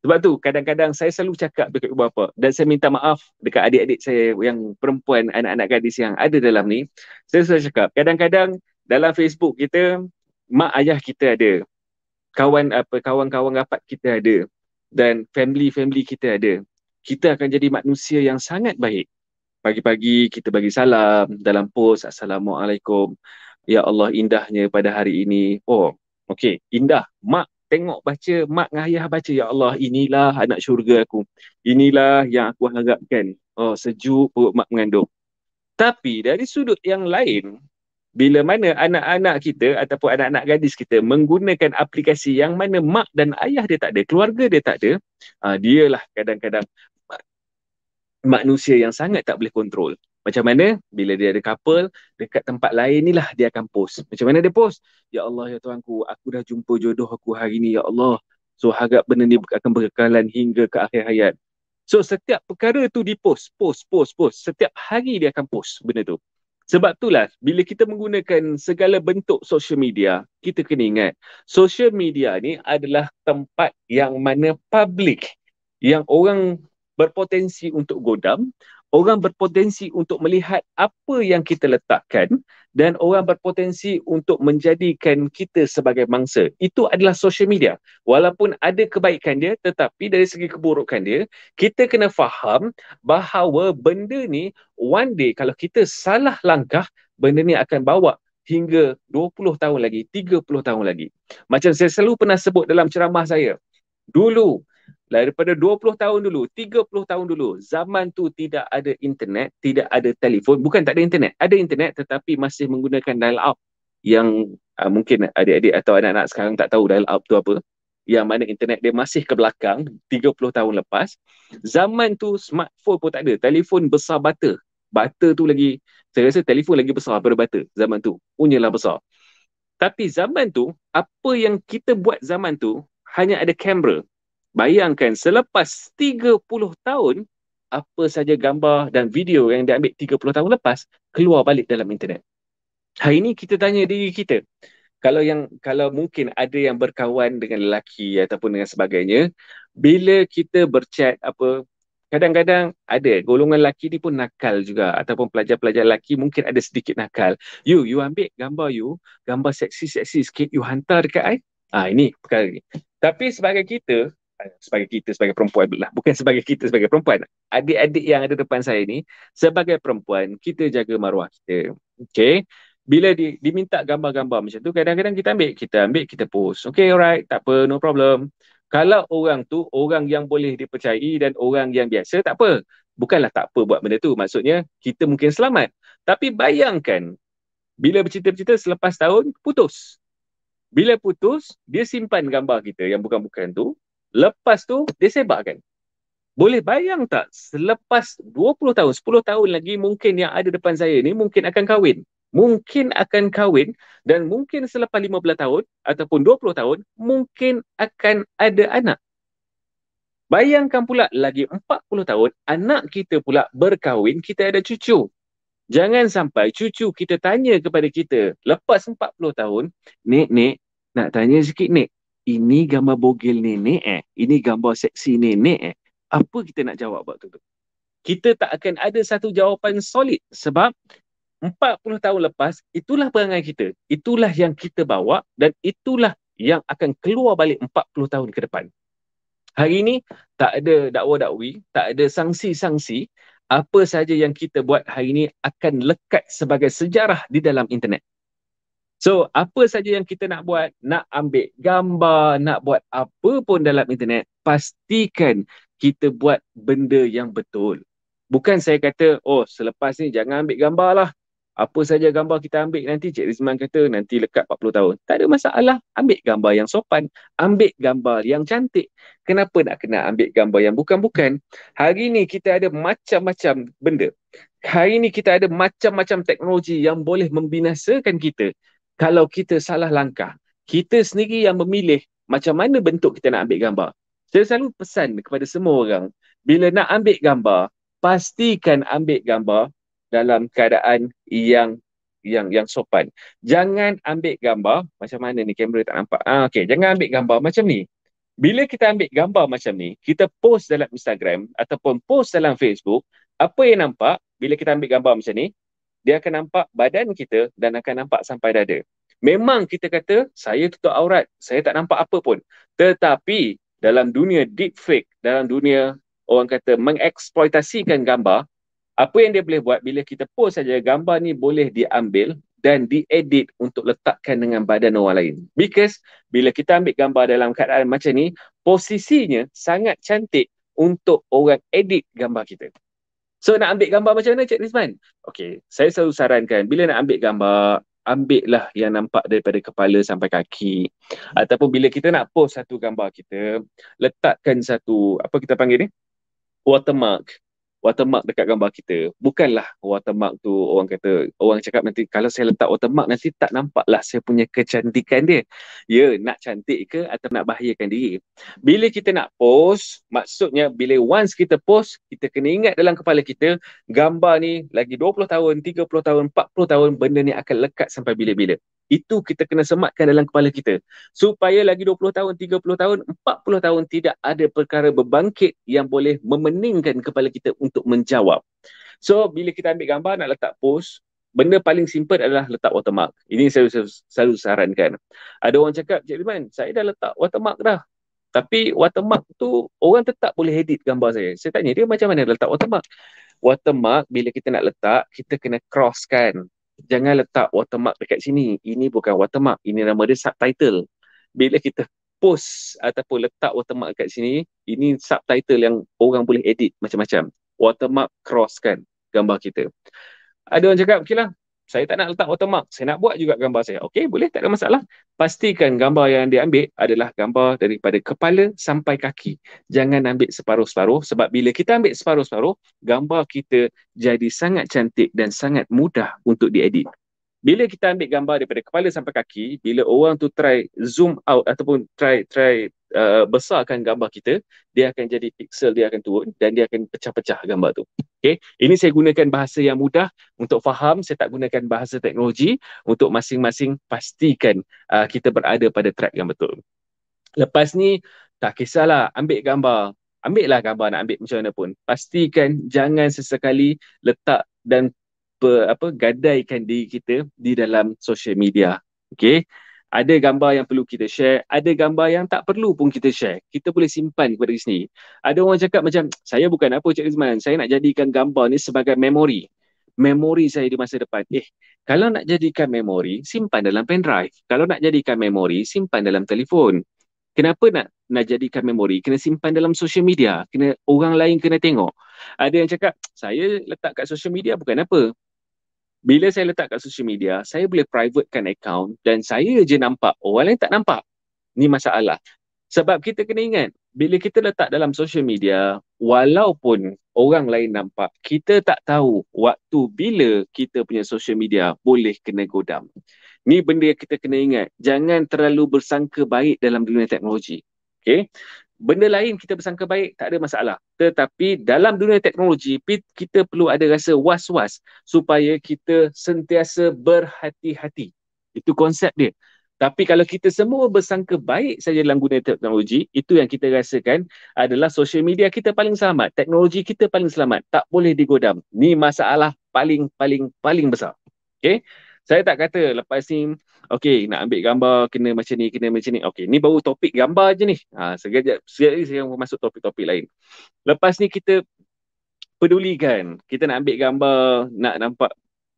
sebab tu kadang-kadang saya selalu cakap dekat ibu bapa dan saya minta maaf dekat adik-adik saya yang perempuan anak-anak gadis yang ada dalam ni saya selalu cakap kadang-kadang dalam Facebook kita mak ayah kita ada kawan apa kawan-kawan rapat kita ada dan family-family kita ada kita akan jadi manusia yang sangat baik pagi-pagi kita bagi salam dalam post assalamualaikum ya Allah indahnya pada hari ini oh okey indah mak tengok baca mak dengan ayah baca ya Allah inilah anak syurga aku inilah yang aku harapkan oh sejuk perut mak mengandung tapi dari sudut yang lain bila mana anak-anak kita ataupun anak-anak gadis kita menggunakan aplikasi yang mana mak dan ayah dia tak ada, keluarga dia tak ada, uh, dialah kadang-kadang manusia yang sangat tak boleh kontrol. Macam mana bila dia ada couple dekat tempat lain ni lah dia akan post. Macam mana dia post? Ya Allah ya Tuhanku aku dah jumpa jodoh aku hari ni ya Allah. So harap benda ni akan berkekalan hingga ke akhir hayat. So setiap perkara tu dipost, post, post, post. Setiap hari dia akan post benda tu. Sebab itulah bila kita menggunakan segala bentuk social media, kita kena ingat social media ni adalah tempat yang mana public yang orang berpotensi untuk godam, orang berpotensi untuk melihat apa yang kita letakkan dan orang berpotensi untuk menjadikan kita sebagai mangsa. Itu adalah social media. Walaupun ada kebaikan dia tetapi dari segi keburukan dia, kita kena faham bahawa benda ni one day kalau kita salah langkah, benda ni akan bawa hingga 20 tahun lagi, 30 tahun lagi. Macam saya selalu pernah sebut dalam ceramah saya. Dulu lah, daripada 20 tahun dulu, 30 tahun dulu, zaman tu tidak ada internet, tidak ada telefon, bukan tak ada internet, ada internet tetapi masih menggunakan dial up yang uh, mungkin adik-adik atau anak-anak sekarang tak tahu dial up tu apa. Yang mana internet dia masih ke belakang 30 tahun lepas. Zaman tu smartphone pun tak ada, telefon besar bata. Bata tu lagi saya rasa telefon lagi besar daripada bata zaman tu. Punyalah besar. Tapi zaman tu apa yang kita buat zaman tu hanya ada kamera Bayangkan selepas 30 tahun, apa saja gambar dan video yang diambil 30 tahun lepas keluar balik dalam internet. Hari ini kita tanya diri kita. Kalau yang kalau mungkin ada yang berkawan dengan lelaki ataupun dengan sebagainya, bila kita berchat apa Kadang-kadang ada golongan lelaki ni pun nakal juga ataupun pelajar-pelajar lelaki mungkin ada sedikit nakal. You, you ambil gambar you, gambar seksi-seksi sikit, you hantar dekat ai. Ah ini perkara ni. Tapi sebagai kita, Eh, sebagai kita sebagai perempuan lah. Bukan sebagai kita sebagai perempuan. Adik-adik yang ada depan saya ni, sebagai perempuan, kita jaga maruah kita. Okay. Bila di, diminta gambar-gambar macam tu, kadang-kadang kita ambil, kita ambil, kita post. Okay, alright, tak apa, no problem. Kalau orang tu, orang yang boleh dipercayai dan orang yang biasa, tak apa. Bukanlah tak apa buat benda tu. Maksudnya, kita mungkin selamat. Tapi bayangkan, bila bercerita-bercerita selepas tahun, putus. Bila putus, dia simpan gambar kita yang bukan-bukan tu. Lepas tu dia sebab kan, Boleh bayang tak selepas 20 tahun, 10 tahun lagi mungkin yang ada depan saya ni mungkin akan kahwin. Mungkin akan kahwin dan mungkin selepas 15 tahun ataupun 20 tahun mungkin akan ada anak. Bayangkan pula lagi 40 tahun anak kita pula berkahwin, kita ada cucu. Jangan sampai cucu kita tanya kepada kita lepas 40 tahun, Nek, Nek, nak tanya sikit Nek ini gambar bogil nenek eh ini gambar seksi nenek eh apa kita nak jawab waktu tu kita tak akan ada satu jawapan solid sebab 40 tahun lepas itulah perangai kita itulah yang kita bawa dan itulah yang akan keluar balik 40 tahun ke depan hari ini tak ada dakwa dakwi tak ada sanksi-sanksi apa saja yang kita buat hari ini akan lekat sebagai sejarah di dalam internet So apa saja yang kita nak buat, nak ambil gambar, nak buat apa pun dalam internet, pastikan kita buat benda yang betul. Bukan saya kata, oh selepas ni jangan ambil gambar lah. Apa saja gambar kita ambil nanti, Cik Rizman kata nanti lekat 40 tahun. Tak ada masalah, ambil gambar yang sopan, ambil gambar yang cantik. Kenapa nak kena ambil gambar yang bukan-bukan? Hari ni kita ada macam-macam benda. Hari ni kita ada macam-macam teknologi yang boleh membinasakan kita kalau kita salah langkah kita sendiri yang memilih macam mana bentuk kita nak ambil gambar saya selalu pesan kepada semua orang bila nak ambil gambar pastikan ambil gambar dalam keadaan yang yang yang sopan jangan ambil gambar macam mana ni kamera tak nampak ah okey jangan ambil gambar macam ni bila kita ambil gambar macam ni kita post dalam Instagram ataupun post dalam Facebook apa yang nampak bila kita ambil gambar macam ni dia akan nampak badan kita dan akan nampak sampai dada. Memang kita kata saya tutup aurat, saya tak nampak apa pun. Tetapi dalam dunia deep fake, dalam dunia orang kata mengeksploitasikan gambar, apa yang dia boleh buat bila kita post saja gambar ni boleh diambil dan diedit untuk letakkan dengan badan orang lain. Because bila kita ambil gambar dalam keadaan macam ni, posisinya sangat cantik untuk orang edit gambar kita. So nak ambil gambar macam mana Cik Rizman? Okay, saya selalu sarankan bila nak ambil gambar, ambillah yang nampak daripada kepala sampai kaki. Ataupun bila kita nak post satu gambar kita, letakkan satu, apa kita panggil ni? Watermark watermark dekat gambar kita bukanlah watermark tu orang kata orang cakap nanti kalau saya letak watermark nanti tak nampaklah saya punya kecantikan dia ya nak cantik ke atau nak bahayakan diri bila kita nak post maksudnya bila once kita post kita kena ingat dalam kepala kita gambar ni lagi 20 tahun 30 tahun 40 tahun benda ni akan lekat sampai bila-bila itu kita kena sematkan dalam kepala kita. Supaya lagi 20 tahun, 30 tahun, 40 tahun tidak ada perkara berbangkit yang boleh memeningkan kepala kita untuk menjawab. So bila kita ambil gambar nak letak post, benda paling simple adalah letak watermark. Ini saya selalu sarankan. Ada orang cakap, Cik Liman, saya dah letak watermark dah. Tapi watermark tu orang tetap boleh edit gambar saya. Saya tanya dia macam mana letak watermark? Watermark bila kita nak letak, kita kena crosskan jangan letak watermark dekat sini. Ini bukan watermark, ini nama dia subtitle. Bila kita post ataupun letak watermark dekat sini, ini subtitle yang orang boleh edit macam-macam. Watermark cross kan gambar kita. Ada orang cakap, okey saya tak nak letak watermark. Saya nak buat juga gambar saya. Okey, boleh. Tak ada masalah. Pastikan gambar yang diambil adalah gambar daripada kepala sampai kaki. Jangan ambil separuh-separuh sebab bila kita ambil separuh-separuh, gambar kita jadi sangat cantik dan sangat mudah untuk diedit. Bila kita ambil gambar daripada kepala sampai kaki, bila orang tu try zoom out ataupun try try uh, besarkan gambar kita, dia akan jadi pixel, dia akan turun dan dia akan pecah-pecah gambar tu. Okay. Ini saya gunakan bahasa yang mudah untuk faham, saya tak gunakan bahasa teknologi untuk masing-masing pastikan uh, kita berada pada track yang betul. Lepas ni, tak kisahlah, ambil gambar. Ambil lah gambar nak ambil macam mana pun. Pastikan jangan sesekali letak dan per, apa gadaikan diri kita di dalam social media. Okay ada gambar yang perlu kita share, ada gambar yang tak perlu pun kita share. Kita boleh simpan kepada diri sendiri. Ada orang cakap macam, saya bukan apa Cik Rizman, saya nak jadikan gambar ni sebagai memori. Memori saya di masa depan. Eh, kalau nak jadikan memori, simpan dalam pendrive. Kalau nak jadikan memori, simpan dalam telefon. Kenapa nak nak jadikan memori? Kena simpan dalam social media. Kena Orang lain kena tengok. Ada yang cakap, saya letak kat social media bukan apa bila saya letak kat social media, saya boleh privatekan account dan saya je nampak, oh, orang lain tak nampak. Ni masalah. Sebab kita kena ingat, bila kita letak dalam social media, walaupun orang lain nampak, kita tak tahu waktu bila kita punya social media boleh kena godam. Ni benda yang kita kena ingat. Jangan terlalu bersangka baik dalam dunia teknologi. Okay benda lain kita bersangka baik tak ada masalah tetapi dalam dunia teknologi kita perlu ada rasa was-was supaya kita sentiasa berhati-hati itu konsep dia tapi kalau kita semua bersangka baik saja dalam guna teknologi, itu yang kita rasakan adalah social media kita paling selamat, teknologi kita paling selamat, tak boleh digodam. Ni masalah paling paling paling besar. Okay? Saya tak kata lepas ni okay nak ambil gambar kena macam ni kena macam ni. Okay, ni baru topik gambar je ni. Ha sekejap sekejap saya masuk topik-topik lain. Lepas ni kita pedulikan. Kita nak ambil gambar, nak nampak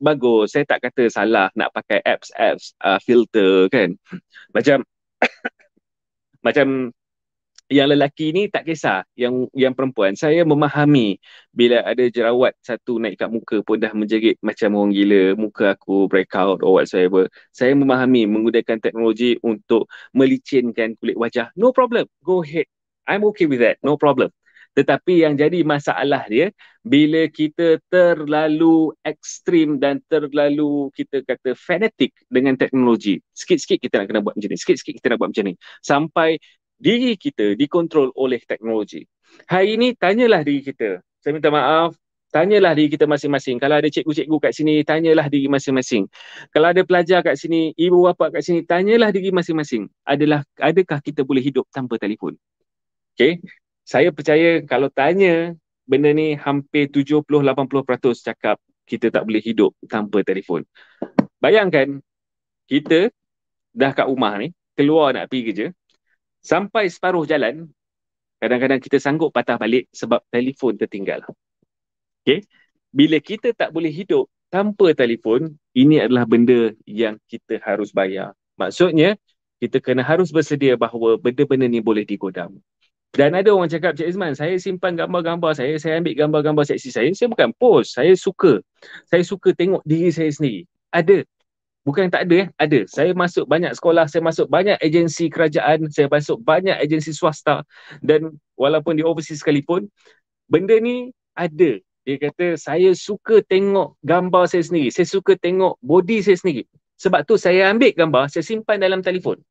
bagus. Saya tak kata salah nak pakai apps apps uh, filter kan. Macam macam yang lelaki ni tak kisah yang yang perempuan saya memahami bila ada jerawat satu naik kat muka pun dah menjerit macam orang gila muka aku breakout or whatsoever saya memahami menggunakan teknologi untuk melicinkan kulit wajah no problem go ahead i'm okay with that no problem tetapi yang jadi masalah dia bila kita terlalu ekstrim dan terlalu kita kata fanatik dengan teknologi. Sikit-sikit kita nak kena buat macam ni. Sikit-sikit kita nak buat macam ni. Sampai diri kita dikontrol oleh teknologi. Hari ini tanyalah diri kita. Saya minta maaf, tanyalah diri kita masing-masing. Kalau ada cikgu-cikgu kat sini, tanyalah diri masing-masing. Kalau ada pelajar kat sini, ibu bapa kat sini, tanyalah diri masing-masing. Adalah adakah kita boleh hidup tanpa telefon? Okey. Saya percaya kalau tanya benda ni hampir 70-80% cakap kita tak boleh hidup tanpa telefon. Bayangkan kita dah kat rumah ni, keluar nak pergi kerja, sampai separuh jalan kadang-kadang kita sanggup patah balik sebab telefon tertinggal okey bila kita tak boleh hidup tanpa telefon ini adalah benda yang kita harus bayar maksudnya kita kena harus bersedia bahawa benda-benda ni boleh digodam dan ada orang cakap, Cik Izman, saya simpan gambar-gambar saya, saya ambil gambar-gambar seksi saya, saya bukan post, saya suka. Saya suka tengok diri saya sendiri. Ada bukan tak ada eh ada saya masuk banyak sekolah saya masuk banyak agensi kerajaan saya masuk banyak agensi swasta dan walaupun di overseas sekalipun benda ni ada dia kata saya suka tengok gambar saya sendiri saya suka tengok body saya sendiri sebab tu saya ambil gambar saya simpan dalam telefon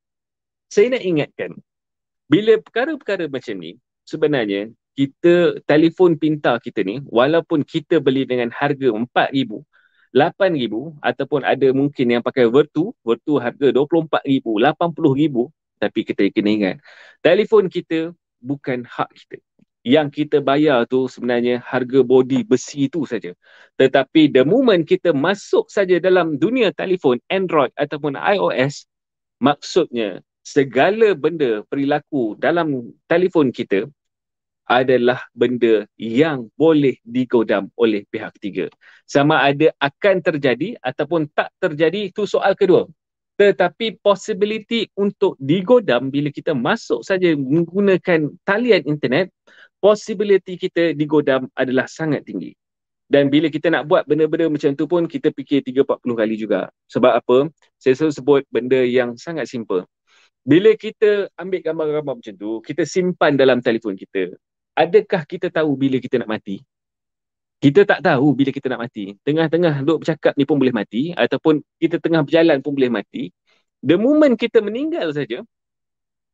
saya nak ingatkan bila perkara-perkara macam ni sebenarnya kita telefon pintar kita ni walaupun kita beli dengan harga RM8,000 ataupun ada mungkin yang pakai Vertu, Vertu harga RM24,000, RM80,000 tapi kita kena ingat, telefon kita bukan hak kita. Yang kita bayar tu sebenarnya harga bodi besi tu saja. Tetapi the moment kita masuk saja dalam dunia telefon Android ataupun iOS, maksudnya segala benda perilaku dalam telefon kita adalah benda yang boleh digodam oleh pihak ketiga. Sama ada akan terjadi ataupun tak terjadi itu soal kedua. Tetapi possibility untuk digodam bila kita masuk saja menggunakan talian internet, possibility kita digodam adalah sangat tinggi. Dan bila kita nak buat benda-benda macam tu pun kita fikir 3-40 kali juga. Sebab apa? Saya selalu sebut benda yang sangat simple. Bila kita ambil gambar-gambar macam tu, kita simpan dalam telefon kita adakah kita tahu bila kita nak mati? Kita tak tahu bila kita nak mati. Tengah-tengah duk bercakap ni pun boleh mati ataupun kita tengah berjalan pun boleh mati. The moment kita meninggal saja,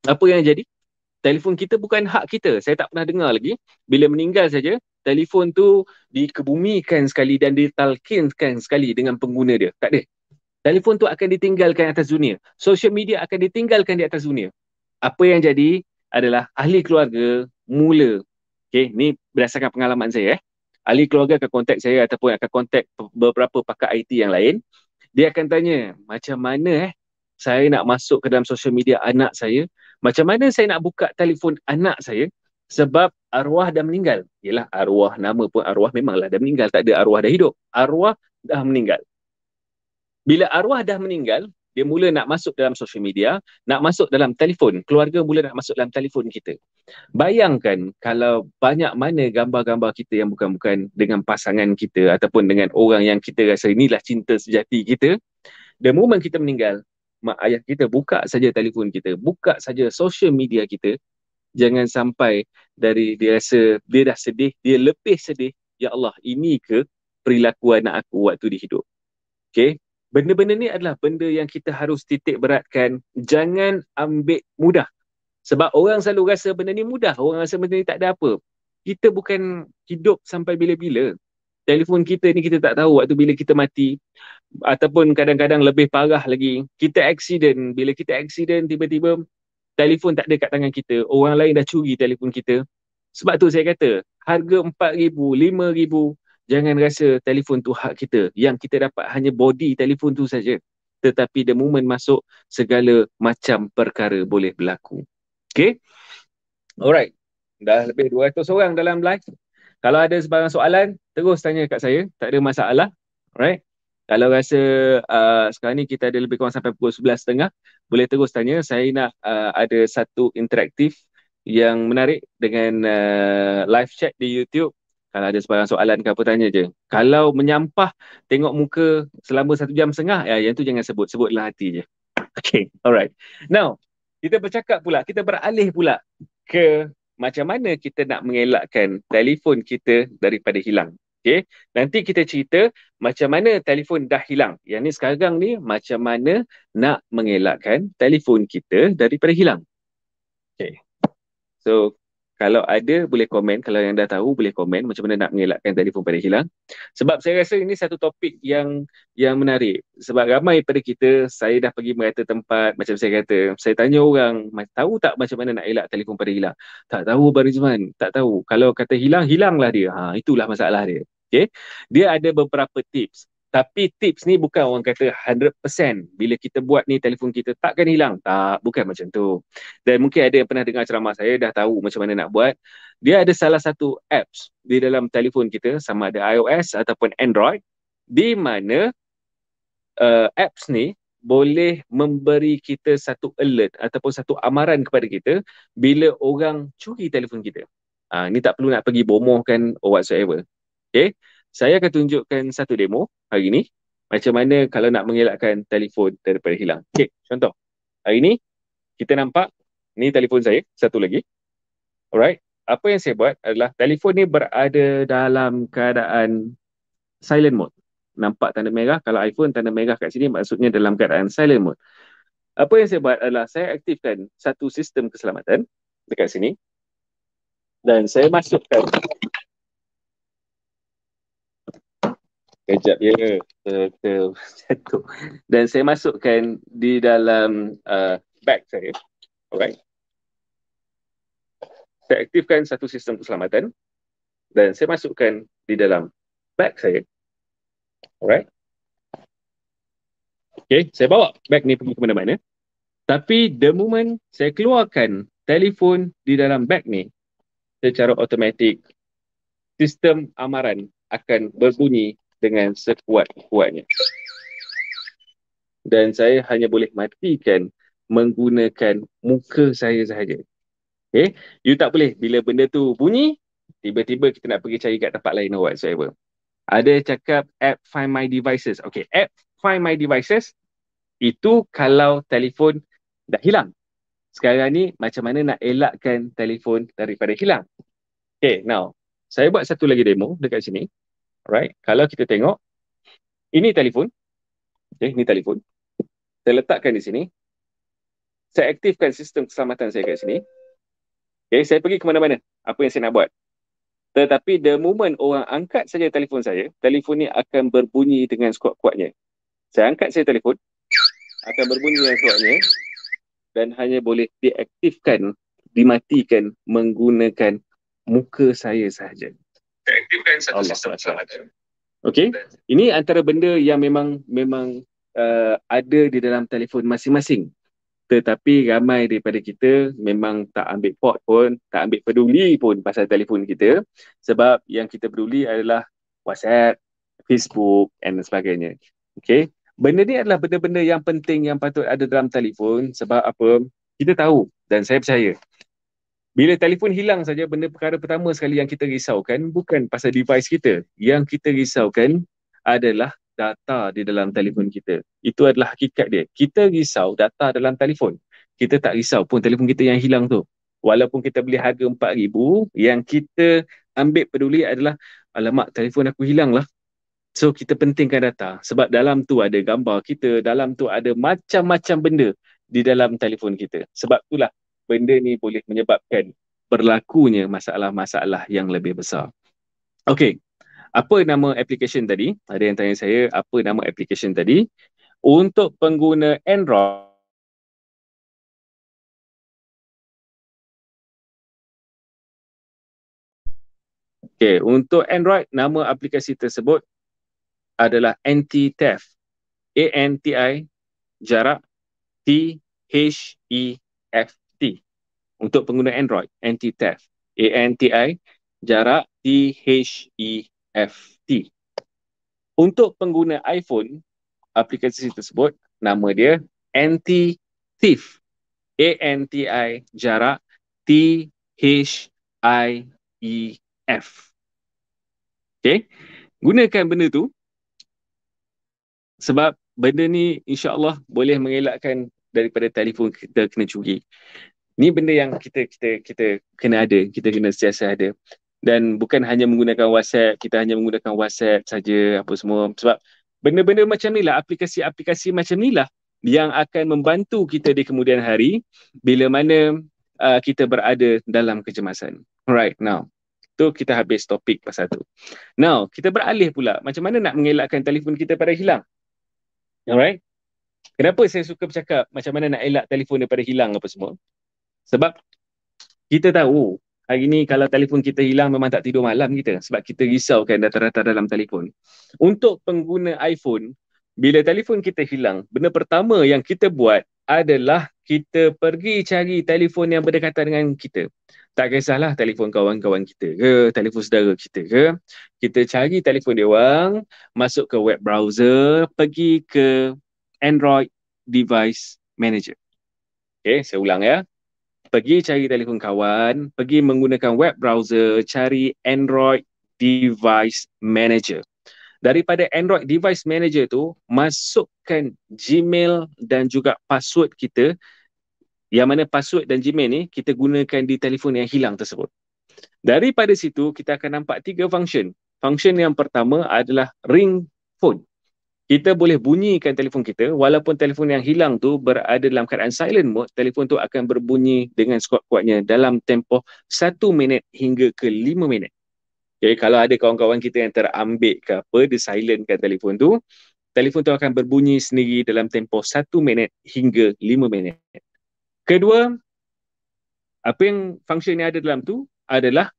apa yang jadi? Telefon kita bukan hak kita. Saya tak pernah dengar lagi. Bila meninggal saja, telefon tu dikebumikan sekali dan ditalkinkan sekali dengan pengguna dia. Tak ada. Telefon tu akan ditinggalkan di atas dunia. Social media akan ditinggalkan di atas dunia. Apa yang jadi adalah ahli keluarga, mula okay, ni berdasarkan pengalaman saya eh. ahli keluarga akan contact saya ataupun akan contact beberapa pakar IT yang lain dia akan tanya macam mana eh saya nak masuk ke dalam social media anak saya macam mana saya nak buka telefon anak saya sebab arwah dah meninggal ialah arwah nama pun arwah memanglah dah meninggal tak ada arwah dah hidup arwah dah meninggal bila arwah dah meninggal dia mula nak masuk dalam social media nak masuk dalam telefon keluarga mula nak masuk dalam telefon kita Bayangkan kalau banyak mana gambar-gambar kita yang bukan-bukan dengan pasangan kita ataupun dengan orang yang kita rasa inilah cinta sejati kita. The moment kita meninggal, mak ayah kita buka saja telefon kita, buka saja social media kita. Jangan sampai dari dia rasa dia dah sedih, dia lebih sedih. Ya Allah, ini ke perilaku anak aku waktu di hidup. Okay, benda-benda ni adalah benda yang kita harus titik beratkan. Jangan ambil mudah. Sebab orang selalu rasa benda ni mudah. Orang rasa benda ni tak ada apa. Kita bukan hidup sampai bila-bila. Telefon kita ni kita tak tahu waktu bila kita mati ataupun kadang-kadang lebih parah lagi. Kita accident. Bila kita accident tiba-tiba telefon tak ada kat tangan kita. Orang lain dah curi telefon kita. Sebab tu saya kata harga RM4,000, RM5,000 jangan rasa telefon tu hak kita. Yang kita dapat hanya body telefon tu saja. Tetapi the moment masuk segala macam perkara boleh berlaku. Okay. Alright. Dah lebih 200 orang dalam live. Kalau ada sebarang soalan, terus tanya kat saya. Tak ada masalah. Alright. Kalau rasa uh, sekarang ni kita ada lebih kurang sampai pukul 11.30, boleh terus tanya. Saya nak uh, ada satu interaktif yang menarik dengan uh, live chat di YouTube. Kalau ada sebarang soalan ke apa, tanya je. Kalau menyampah, tengok muka selama satu jam setengah, ya, yang tu jangan sebut. Sebutlah hati je. Okay, alright. Now, kita bercakap pula, kita beralih pula ke macam mana kita nak mengelakkan telefon kita daripada hilang. Okay. Nanti kita cerita macam mana telefon dah hilang. Yang ni sekarang ni macam mana nak mengelakkan telefon kita daripada hilang. Okay. So kalau ada boleh komen, kalau yang dah tahu boleh komen macam mana nak mengelakkan telefon pada hilang. Sebab saya rasa ini satu topik yang yang menarik. Sebab ramai pada kita, saya dah pergi merata tempat macam saya kata, saya tanya orang, tahu tak macam mana nak elak telefon pada hilang? Tak tahu Abang Rizman, tak tahu. Kalau kata hilang, hilanglah dia. Ha, itulah masalah dia. Okay. Dia ada beberapa tips tapi tips ni bukan orang kata 100% bila kita buat ni telefon kita takkan hilang tak bukan macam tu dan mungkin ada yang pernah dengar ceramah saya dah tahu macam mana nak buat dia ada salah satu apps di dalam telefon kita sama ada iOS ataupun Android di mana uh, apps ni boleh memberi kita satu alert ataupun satu amaran kepada kita bila orang curi telefon kita. Ah uh, ni tak perlu nak pergi bomohkan or whatsoever. Okay saya akan tunjukkan satu demo hari ni macam mana kalau nak mengelakkan telefon daripada hilang. Okey, contoh. Hari ni kita nampak ni telefon saya satu lagi. Alright. Apa yang saya buat adalah telefon ni berada dalam keadaan silent mode. Nampak tanda merah kalau iPhone tanda merah kat sini maksudnya dalam keadaan silent mode. Apa yang saya buat adalah saya aktifkan satu sistem keselamatan dekat sini dan saya masukkan Kejap ya. Kita satu. Dan saya masukkan di dalam uh, bag saya. Alright. Saya aktifkan satu sistem keselamatan dan saya masukkan di dalam bag saya. Alright. Okay, saya bawa bag ni pergi ke mana-mana. Tapi the moment saya keluarkan telefon di dalam bag ni secara automatik sistem amaran akan berbunyi dengan sekuat-kuatnya. Dan saya hanya boleh matikan menggunakan muka saya sahaja. Okay? Eh, you tak boleh bila benda tu bunyi, tiba-tiba kita nak pergi cari kat tempat lain or whatsoever. Ada cakap app find my devices. Okay, app find my devices itu kalau telefon dah hilang. Sekarang ni macam mana nak elakkan telefon daripada hilang. Okay, now saya buat satu lagi demo dekat sini. Alright, kalau kita tengok ini telefon. Okay, eh, ini telefon. Saya letakkan di sini. Saya aktifkan sistem keselamatan saya kat sini. Okay, saya pergi ke mana-mana. Apa yang saya nak buat. Tetapi the moment orang angkat saja telefon saya, telefon ni akan berbunyi dengan sekuat-kuatnya. Saya angkat saya telefon, akan berbunyi dengan sekuatnya dan hanya boleh diaktifkan, dimatikan menggunakan muka saya sahaja aktifkan satu Allah sistem sahaja. Okey. Ini antara benda yang memang memang uh, ada di dalam telefon masing-masing. Tetapi ramai daripada kita memang tak ambil port pun, tak ambil peduli pun pasal telefon kita sebab yang kita peduli adalah WhatsApp, Facebook dan sebagainya. Okey. Benda ni adalah benda-benda yang penting yang patut ada dalam telefon sebab apa? Kita tahu dan saya percaya bila telefon hilang saja benda perkara pertama sekali yang kita risaukan bukan pasal device kita. Yang kita risaukan adalah data di dalam telefon kita. Itu adalah hakikat dia. Kita risau data dalam telefon. Kita tak risau pun telefon kita yang hilang tu. Walaupun kita beli harga RM4,000, yang kita ambil peduli adalah alamak telefon aku hilang lah. So kita pentingkan data sebab dalam tu ada gambar kita, dalam tu ada macam-macam benda di dalam telefon kita. Sebab itulah benda ni boleh menyebabkan berlakunya masalah-masalah yang lebih besar. Okey. Apa nama application tadi? Ada yang tanya saya apa nama application tadi? Untuk pengguna Android Okey, untuk Android nama aplikasi tersebut adalah Anti-Theft. A N T I jarak T H E F AST untuk pengguna Android, anti-theft. A-N-T-I, jarak T-H-E-F-T. E untuk pengguna iPhone, aplikasi tersebut nama dia anti-thief. A-N-T-I, jarak T-H-I-E-F. Okay, gunakan benda tu sebab benda ni insyaAllah boleh mengelakkan daripada telefon kita kena curi. Ni benda yang kita kita kita kena ada, kita kena sentiasa ada. Dan bukan hanya menggunakan WhatsApp, kita hanya menggunakan WhatsApp saja apa semua sebab benda-benda macam ni lah, aplikasi-aplikasi macam ni lah yang akan membantu kita di kemudian hari bila mana uh, kita berada dalam kecemasan. Alright, now. Tu kita habis topik pasal tu. Now, kita beralih pula macam mana nak mengelakkan telefon kita pada hilang. Alright. Kenapa saya suka bercakap macam mana nak elak telefon daripada hilang apa semua? Sebab kita tahu hari ni kalau telefon kita hilang memang tak tidur malam kita sebab kita risaukan data-data dalam telefon. Untuk pengguna iPhone, bila telefon kita hilang, benda pertama yang kita buat adalah kita pergi cari telefon yang berdekatan dengan kita. Tak kisahlah telefon kawan-kawan kita ke, telefon saudara kita ke. Kita cari telefon dia orang, masuk ke web browser, pergi ke Android Device Manager. Okay, saya ulang ya. Pergi cari telefon kawan, pergi menggunakan web browser, cari Android Device Manager. Daripada Android Device Manager tu, masukkan Gmail dan juga password kita yang mana password dan Gmail ni kita gunakan di telefon yang hilang tersebut. Daripada situ kita akan nampak tiga function. Function yang pertama adalah ring phone kita boleh bunyikan telefon kita walaupun telefon yang hilang tu berada dalam keadaan silent mode telefon tu akan berbunyi dengan sekuat-kuatnya dalam tempoh satu minit hingga ke lima minit okay, kalau ada kawan-kawan kita yang terambil ke apa dia silentkan telefon tu telefon tu akan berbunyi sendiri dalam tempoh satu minit hingga lima minit kedua apa yang fungsi ni ada dalam tu adalah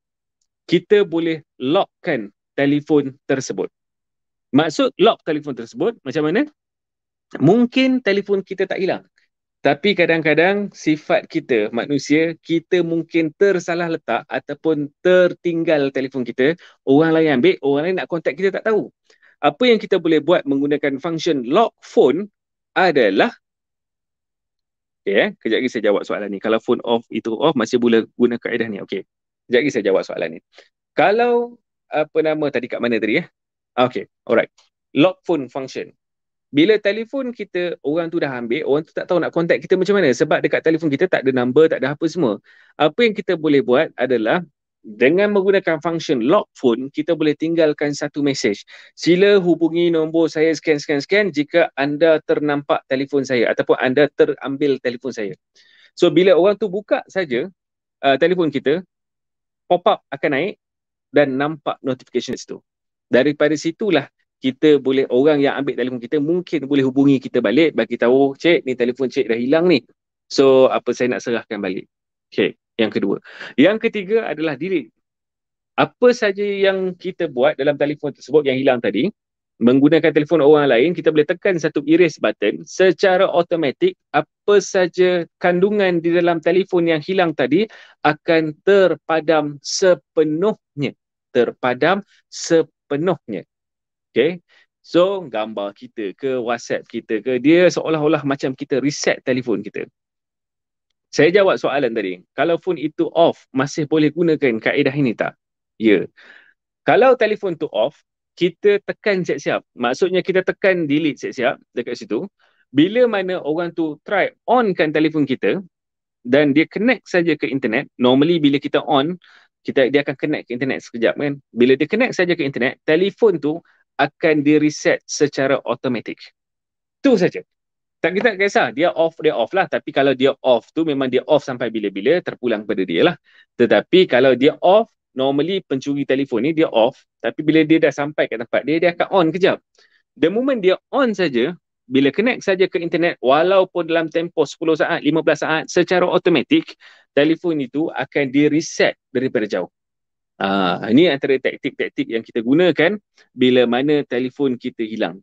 kita boleh lockkan telefon tersebut Maksud lock telefon tersebut macam mana? Mungkin telefon kita tak hilang. Tapi kadang-kadang sifat kita manusia, kita mungkin tersalah letak ataupun tertinggal telefon kita. Orang lain ambil, orang lain nak kontak kita tak tahu. Apa yang kita boleh buat menggunakan function lock phone adalah ya, eh? kejap lagi saya jawab soalan ni. Kalau phone off itu off, masih boleh guna kaedah ni. Okay, kejap lagi saya jawab soalan ni. Kalau apa nama tadi kat mana tadi ya? Okay, alright. Lock phone function. Bila telefon kita orang tu dah ambil, orang tu tak tahu nak contact kita macam mana sebab dekat telefon kita tak ada number, tak ada apa semua. Apa yang kita boleh buat adalah dengan menggunakan function lock phone, kita boleh tinggalkan satu message. Sila hubungi nombor saya scan scan scan jika anda ternampak telefon saya ataupun anda terambil telefon saya. So bila orang tu buka saja uh, telefon kita, pop up akan naik dan nampak notification itu daripada situlah kita boleh orang yang ambil telefon kita mungkin boleh hubungi kita balik bagi tahu oh, cik ni telefon cik dah hilang ni so apa saya nak serahkan balik okey yang kedua yang ketiga adalah diri apa saja yang kita buat dalam telefon tersebut yang hilang tadi menggunakan telefon orang lain kita boleh tekan satu iris button secara automatik apa saja kandungan di dalam telefon yang hilang tadi akan terpadam sepenuhnya terpadam sepenuhnya sepenuhnya. Okay. So gambar kita ke WhatsApp kita ke dia seolah-olah macam kita reset telefon kita. Saya jawab soalan tadi. Kalau phone itu off, masih boleh gunakan kaedah ini tak? Ya. Yeah. Kalau telefon tu off, kita tekan siap-siap. Maksudnya kita tekan delete siap-siap dekat situ. Bila mana orang tu try onkan telefon kita dan dia connect saja ke internet, normally bila kita on, kita dia akan connect ke internet sekejap kan bila dia connect saja ke internet telefon tu akan di reset secara automatic tu saja tak kita kisah dia off dia off lah tapi kalau dia off tu memang dia off sampai bila-bila terpulang pada dia lah tetapi kalau dia off normally pencuri telefon ni dia off tapi bila dia dah sampai ke tempat dia dia akan on kejap the moment dia on saja bila connect saja ke internet walaupun dalam tempoh 10 saat 15 saat secara automatik telefon itu akan di reset daripada jauh uh, ini antara taktik-taktik yang kita gunakan bila mana telefon kita hilang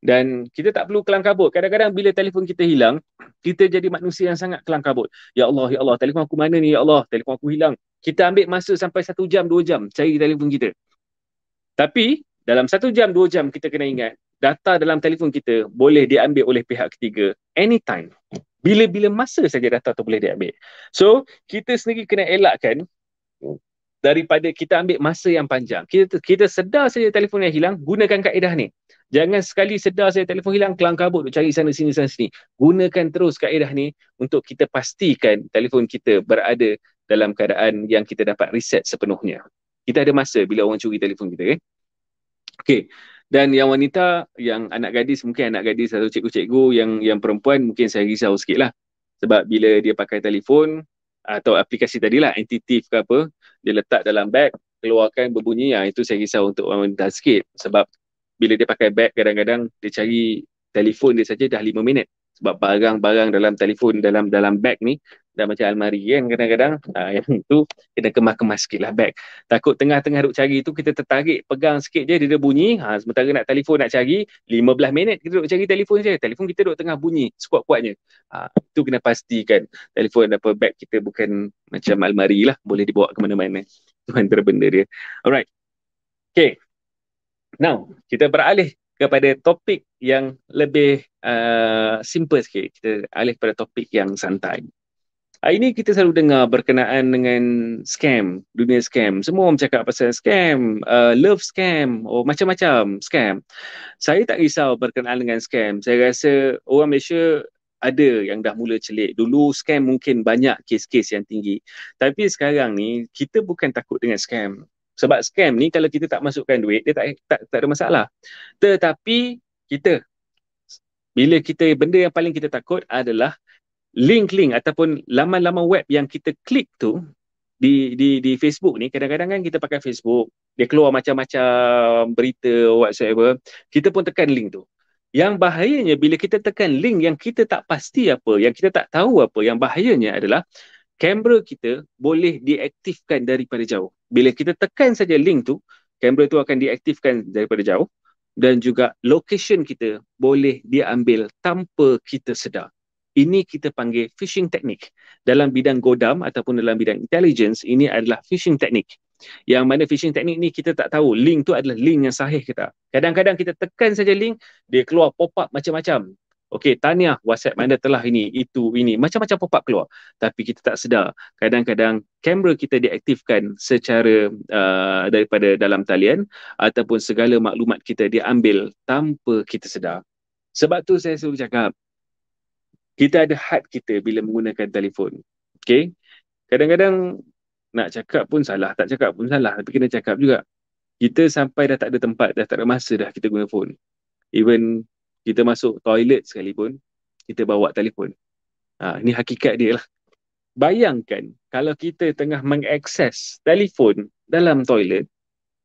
dan kita tak perlu kelam kabut. Kadang-kadang bila telefon kita hilang, kita jadi manusia yang sangat kelam kabut. Ya Allah, ya Allah, telefon aku mana ni? Ya Allah, telefon aku hilang. Kita ambil masa sampai satu jam, dua jam cari telefon kita. Tapi dalam satu jam, dua jam kita kena ingat, data dalam telefon kita boleh diambil oleh pihak ketiga anytime bila-bila masa saja data tu boleh diambil so kita sendiri kena elakkan daripada kita ambil masa yang panjang kita kita sedar saja telefon yang hilang gunakan kaedah ni jangan sekali sedar saja telefon hilang kelang kabut nak cari sana sini sana sini gunakan terus kaedah ni untuk kita pastikan telefon kita berada dalam keadaan yang kita dapat reset sepenuhnya kita ada masa bila orang curi telefon kita Okay. Eh? okey dan yang wanita yang anak gadis mungkin anak gadis atau cikgu-cikgu yang yang perempuan mungkin saya risau sikit lah sebab bila dia pakai telefon atau aplikasi tadilah entitif ke apa dia letak dalam bag keluarkan berbunyi ya itu saya risau untuk orang wanita sikit sebab bila dia pakai bag kadang-kadang dia cari telefon dia saja dah lima minit sebab barang-barang dalam telefon dalam dalam bag ni dah macam almari kan kadang-kadang uh, yang tu kena kemas-kemas sikit lah beg takut tengah-tengah duk cari tu kita tertarik pegang sikit je dia, dah bunyi ha, sementara nak telefon nak cari 15 minit kita duk cari telefon je telefon kita duk tengah bunyi sekuat-kuatnya ha, tu kena pastikan telefon apa bag kita bukan macam almari lah boleh dibawa ke mana-mana tu antara benda dia alright okay now kita beralih kepada topik yang lebih uh, simple sikit. Kita alih pada topik yang santai. Hari ini kita selalu dengar berkenaan dengan scam, dunia scam. Semua orang cakap pasal scam, uh, love scam, oh, macam-macam scam. Saya tak risau berkenaan dengan scam. Saya rasa orang Malaysia ada yang dah mula celik. Dulu scam mungkin banyak kes-kes yang tinggi. Tapi sekarang ni kita bukan takut dengan scam sebab scam ni kalau kita tak masukkan duit dia tak tak, tak ada masalah tetapi kita bila kita benda yang paling kita takut adalah link-link ataupun laman-laman web yang kita klik tu di di di Facebook ni kadang-kadang kan kita pakai Facebook dia keluar macam-macam berita whatsoever kita pun tekan link tu yang bahayanya bila kita tekan link yang kita tak pasti apa yang kita tak tahu apa yang bahayanya adalah kamera kita boleh diaktifkan daripada jauh. Bila kita tekan saja link tu, kamera tu akan diaktifkan daripada jauh dan juga location kita boleh diambil tanpa kita sedar. Ini kita panggil phishing teknik. Dalam bidang godam ataupun dalam bidang intelligence, ini adalah phishing teknik. Yang mana phishing teknik ni kita tak tahu link tu adalah link yang sahih kita. Kadang-kadang kita tekan saja link, dia keluar pop up macam-macam okey tahniah whatsapp anda telah ini itu ini macam-macam pop up keluar tapi kita tak sedar kadang-kadang kamera kita diaktifkan secara uh, daripada dalam talian ataupun segala maklumat kita diambil tanpa kita sedar sebab tu saya selalu cakap kita ada had kita bila menggunakan telefon okey kadang-kadang nak cakap pun salah tak cakap pun salah tapi kena cakap juga kita sampai dah tak ada tempat dah tak ada masa dah kita guna phone even kita masuk toilet sekalipun kita bawa telefon ha, ini hakikat dia lah bayangkan kalau kita tengah mengakses telefon dalam toilet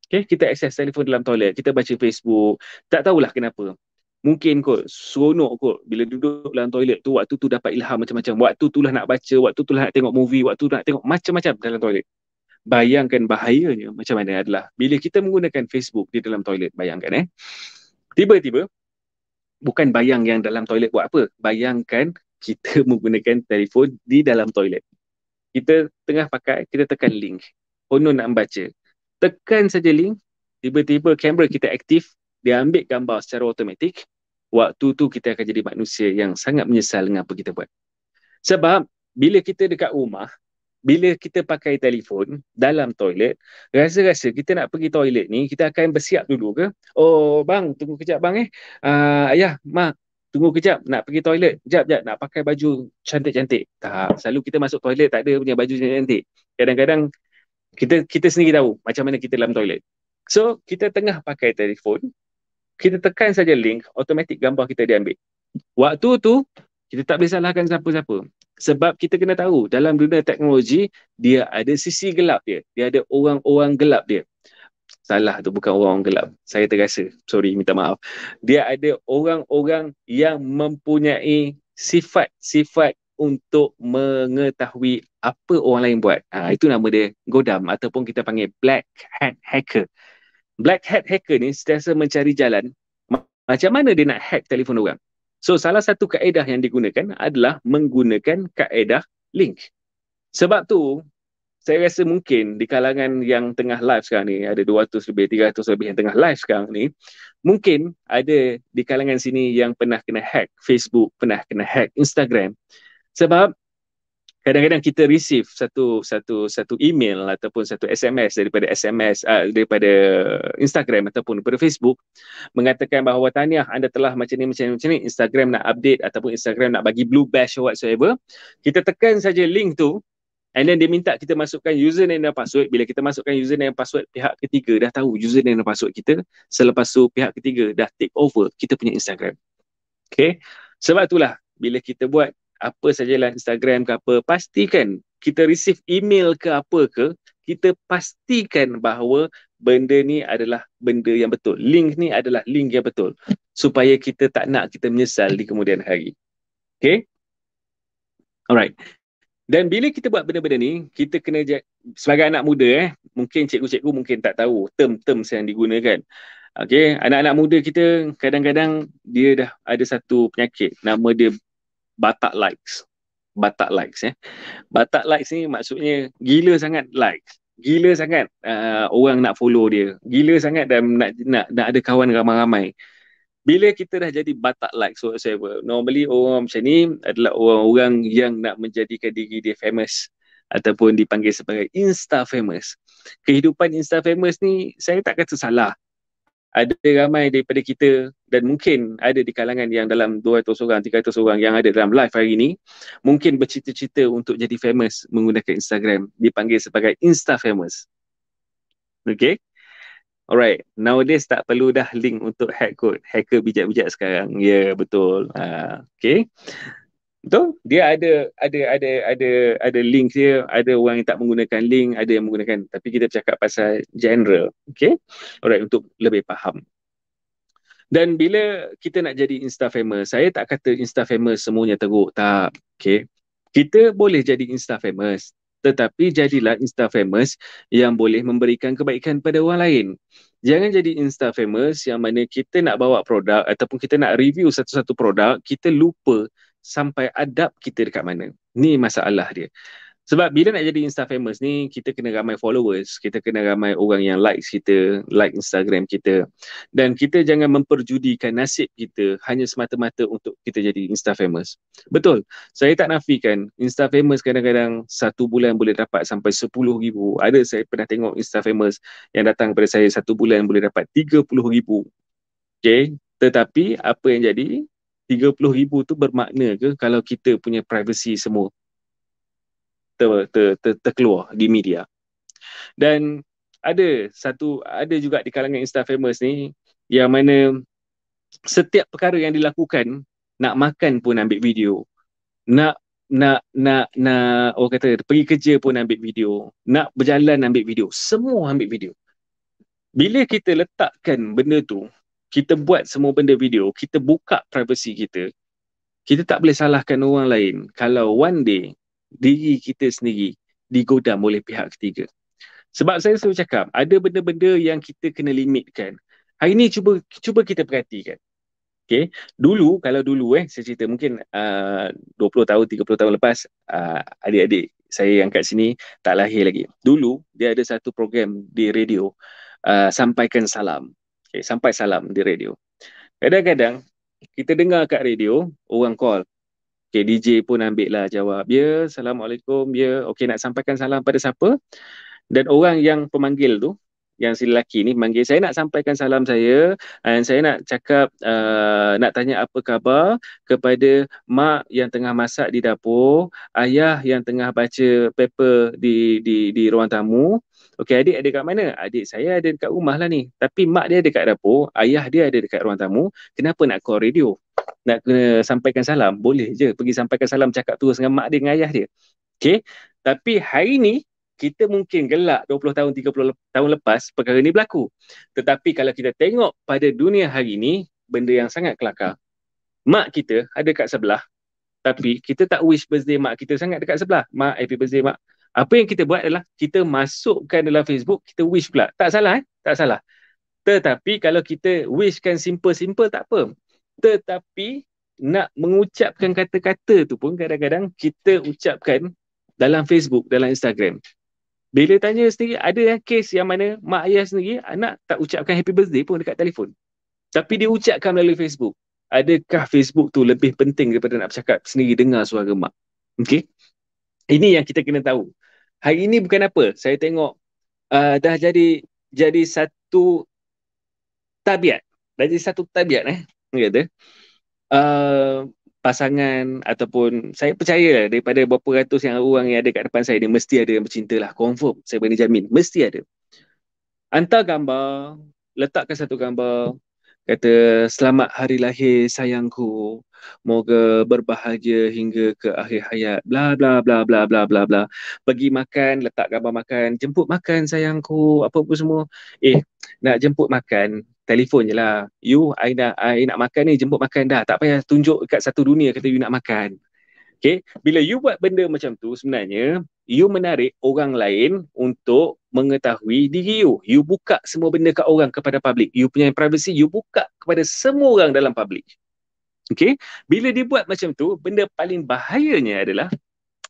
okay, kita akses telefon dalam toilet kita baca Facebook tak tahulah kenapa Mungkin kot, seronok kot bila duduk dalam toilet tu waktu tu dapat ilham macam-macam. Waktu tu lah nak baca, waktu tu lah nak tengok movie, waktu tu nak tengok macam-macam dalam toilet. Bayangkan bahayanya macam mana adalah bila kita menggunakan Facebook di dalam toilet, bayangkan eh. Tiba-tiba bukan bayang yang dalam toilet buat apa. Bayangkan kita menggunakan telefon di dalam toilet. Kita tengah pakai, kita tekan link. Konon nak membaca. Tekan saja link, tiba-tiba kamera kita aktif, dia ambil gambar secara automatik. Waktu tu kita akan jadi manusia yang sangat menyesal dengan apa kita buat. Sebab bila kita dekat rumah, bila kita pakai telefon dalam toilet, rasa-rasa kita nak pergi toilet ni, kita akan bersiap dulu ke? Oh, bang, tunggu kejap bang eh. Uh, ayah, ya, mak, tunggu kejap nak pergi toilet. Kejap, kejap, nak pakai baju cantik-cantik. Tak, selalu kita masuk toilet tak ada punya baju cantik-cantik. Kadang-kadang kita kita sendiri tahu macam mana kita dalam toilet. So, kita tengah pakai telefon, kita tekan saja link, automatik gambar kita diambil. Waktu tu, kita tak boleh salahkan siapa-siapa sebab kita kena tahu dalam dunia teknologi dia ada sisi gelap dia dia ada orang-orang gelap dia salah tu bukan orang-orang gelap saya terasa sorry minta maaf dia ada orang-orang yang mempunyai sifat-sifat untuk mengetahui apa orang lain buat ha, itu nama dia godam ataupun kita panggil black hat hacker black hat hacker ni sentiasa mencari jalan macam mana dia nak hack telefon orang So salah satu kaedah yang digunakan adalah menggunakan kaedah link. Sebab tu saya rasa mungkin di kalangan yang tengah live sekarang ni ada 200 lebih 300 lebih yang tengah live sekarang ni mungkin ada di kalangan sini yang pernah kena hack Facebook, pernah kena hack Instagram. Sebab kadang-kadang kita receive satu satu satu email ataupun satu SMS daripada SMS uh, ah, daripada Instagram ataupun daripada Facebook mengatakan bahawa tahniah anda telah macam ni macam ni macam ni Instagram nak update ataupun Instagram nak bagi blue badge or whatsoever kita tekan saja link tu and then dia minta kita masukkan username dan password bila kita masukkan username dan password pihak ketiga dah tahu username dan password kita selepas tu pihak ketiga dah take over kita punya Instagram okay sebab itulah bila kita buat apa sajalah Instagram ke apa, pastikan kita receive email ke apa ke, kita pastikan bahawa benda ni adalah benda yang betul. Link ni adalah link yang betul. Supaya kita tak nak kita menyesal di kemudian hari. Okay? Alright. Dan bila kita buat benda-benda ni, kita kena j- sebagai anak muda eh, mungkin cikgu-cikgu mungkin tak tahu term-term yang digunakan. Okay, anak-anak muda kita kadang-kadang dia dah ada satu penyakit, nama dia batak likes. Batak likes eh. Batak likes ni maksudnya gila sangat likes. Gila sangat uh, orang nak follow dia. Gila sangat dan nak nak, nak ada kawan ramai-ramai. Bila kita dah jadi batak likes, so whatever, normally orang macam ni adalah orang-orang yang nak menjadikan diri dia famous ataupun dipanggil sebagai insta famous. Kehidupan insta famous ni saya tak kata salah ada ramai daripada kita dan mungkin ada di kalangan yang dalam 200 orang, 300 orang yang ada dalam live hari ini mungkin bercita-cita untuk jadi famous menggunakan Instagram dipanggil sebagai Insta famous. Okay? Alright, nowadays tak perlu dah link untuk hack code. Hacker bijak-bijak sekarang. Ya, yeah, betul. Uh, okay. Betul? Dia ada ada ada ada ada link dia, ada orang yang tak menggunakan link, ada yang menggunakan. Tapi kita cakap pasal general, okey? Alright, untuk lebih faham. Dan bila kita nak jadi insta famous, saya tak kata insta famous semuanya teruk, tak. Okey. Kita boleh jadi insta famous, tetapi jadilah insta famous yang boleh memberikan kebaikan pada orang lain. Jangan jadi insta famous yang mana kita nak bawa produk ataupun kita nak review satu-satu produk, kita lupa sampai adab kita dekat mana. Ni masalah dia. Sebab bila nak jadi Insta famous ni, kita kena ramai followers, kita kena ramai orang yang like kita, like Instagram kita. Dan kita jangan memperjudikan nasib kita hanya semata-mata untuk kita jadi Insta famous. Betul, saya tak nafikan Insta famous kadang-kadang satu bulan boleh dapat sampai sepuluh ribu. Ada saya pernah tengok Insta famous yang datang pada saya satu bulan boleh dapat tiga puluh ribu. Okay, tetapi apa yang jadi RM30,000 tu bermakna ke kalau kita punya privacy semua ter, ter, ter, terkeluar di media. Dan ada satu, ada juga di kalangan Insta Famous ni yang mana setiap perkara yang dilakukan nak makan pun ambil video. Nak nak nak nak orang kata pergi kerja pun ambil video, nak berjalan ambil video, semua ambil video. Bila kita letakkan benda tu kita buat semua benda video, kita buka privacy kita, kita tak boleh salahkan orang lain kalau one day diri kita sendiri digodam oleh pihak ketiga. Sebab saya selalu cakap, ada benda-benda yang kita kena limitkan. Hari ni cuba cuba kita perhatikan. Okay. Dulu, kalau dulu eh, saya cerita mungkin uh, 20 tahun, 30 tahun lepas, uh, adik-adik saya yang kat sini tak lahir lagi. Dulu, dia ada satu program di radio, uh, Sampaikan Salam. Okay, sampai salam di radio. Kadang-kadang, kita dengar kat radio, orang call. Okay, DJ pun ambil lah jawab. Ya, Assalamualaikum. Ya, okay, nak sampaikan salam pada siapa? Dan orang yang pemanggil tu, yang si lelaki ni manggil saya nak sampaikan salam saya dan saya nak cakap uh, nak tanya apa khabar kepada mak yang tengah masak di dapur, ayah yang tengah baca paper di di di ruang tamu. Okey adik ada kat mana? Adik saya ada dekat rumah lah ni. Tapi mak dia ada dekat dapur, ayah dia ada dekat ruang tamu. Kenapa nak call radio? Nak kena sampaikan salam? Boleh je pergi sampaikan salam cakap terus dengan mak dia dengan ayah dia. Okey. Tapi hari ni kita mungkin gelak 20 tahun 30 tahun lepas perkara ini berlaku tetapi kalau kita tengok pada dunia hari ini benda yang sangat kelakar mak kita ada kat sebelah tapi kita tak wish birthday mak kita sangat dekat sebelah mak happy birthday mak apa yang kita buat adalah kita masukkan dalam Facebook kita wish pula tak salah eh tak salah tetapi kalau kita wishkan simple-simple tak apa tetapi nak mengucapkan kata-kata tu pun kadang-kadang kita ucapkan dalam Facebook, dalam Instagram. Bila tanya sendiri, ada yang kes yang mana mak ayah sendiri, anak tak ucapkan happy birthday pun dekat telefon. Tapi dia ucapkan melalui Facebook. Adakah Facebook tu lebih penting daripada nak bercakap sendiri dengar suara mak? Okay? Ini yang kita kena tahu. Hari ini bukan apa. Saya tengok uh, dah jadi jadi satu tabiat. Dah jadi satu tabiat eh. Kata. Uh, pasangan ataupun saya percaya lah daripada berapa ratus yang orang yang ada kat depan saya ni mesti ada yang bercinta lah confirm saya berani jamin mesti ada hantar gambar letakkan satu gambar kata selamat hari lahir sayangku moga berbahagia hingga ke akhir hayat bla bla bla bla bla bla bla pergi makan letak gambar makan jemput makan sayangku apa pun semua eh nak jemput makan telefon je lah. You, I nak, I nak makan ni, jemput makan dah. Tak payah tunjuk kat satu dunia kata you nak makan. Okay, bila you buat benda macam tu sebenarnya, you menarik orang lain untuk mengetahui diri you. You buka semua benda kat orang kepada public. You punya privacy, you buka kepada semua orang dalam public. Okay, bila dia buat macam tu, benda paling bahayanya adalah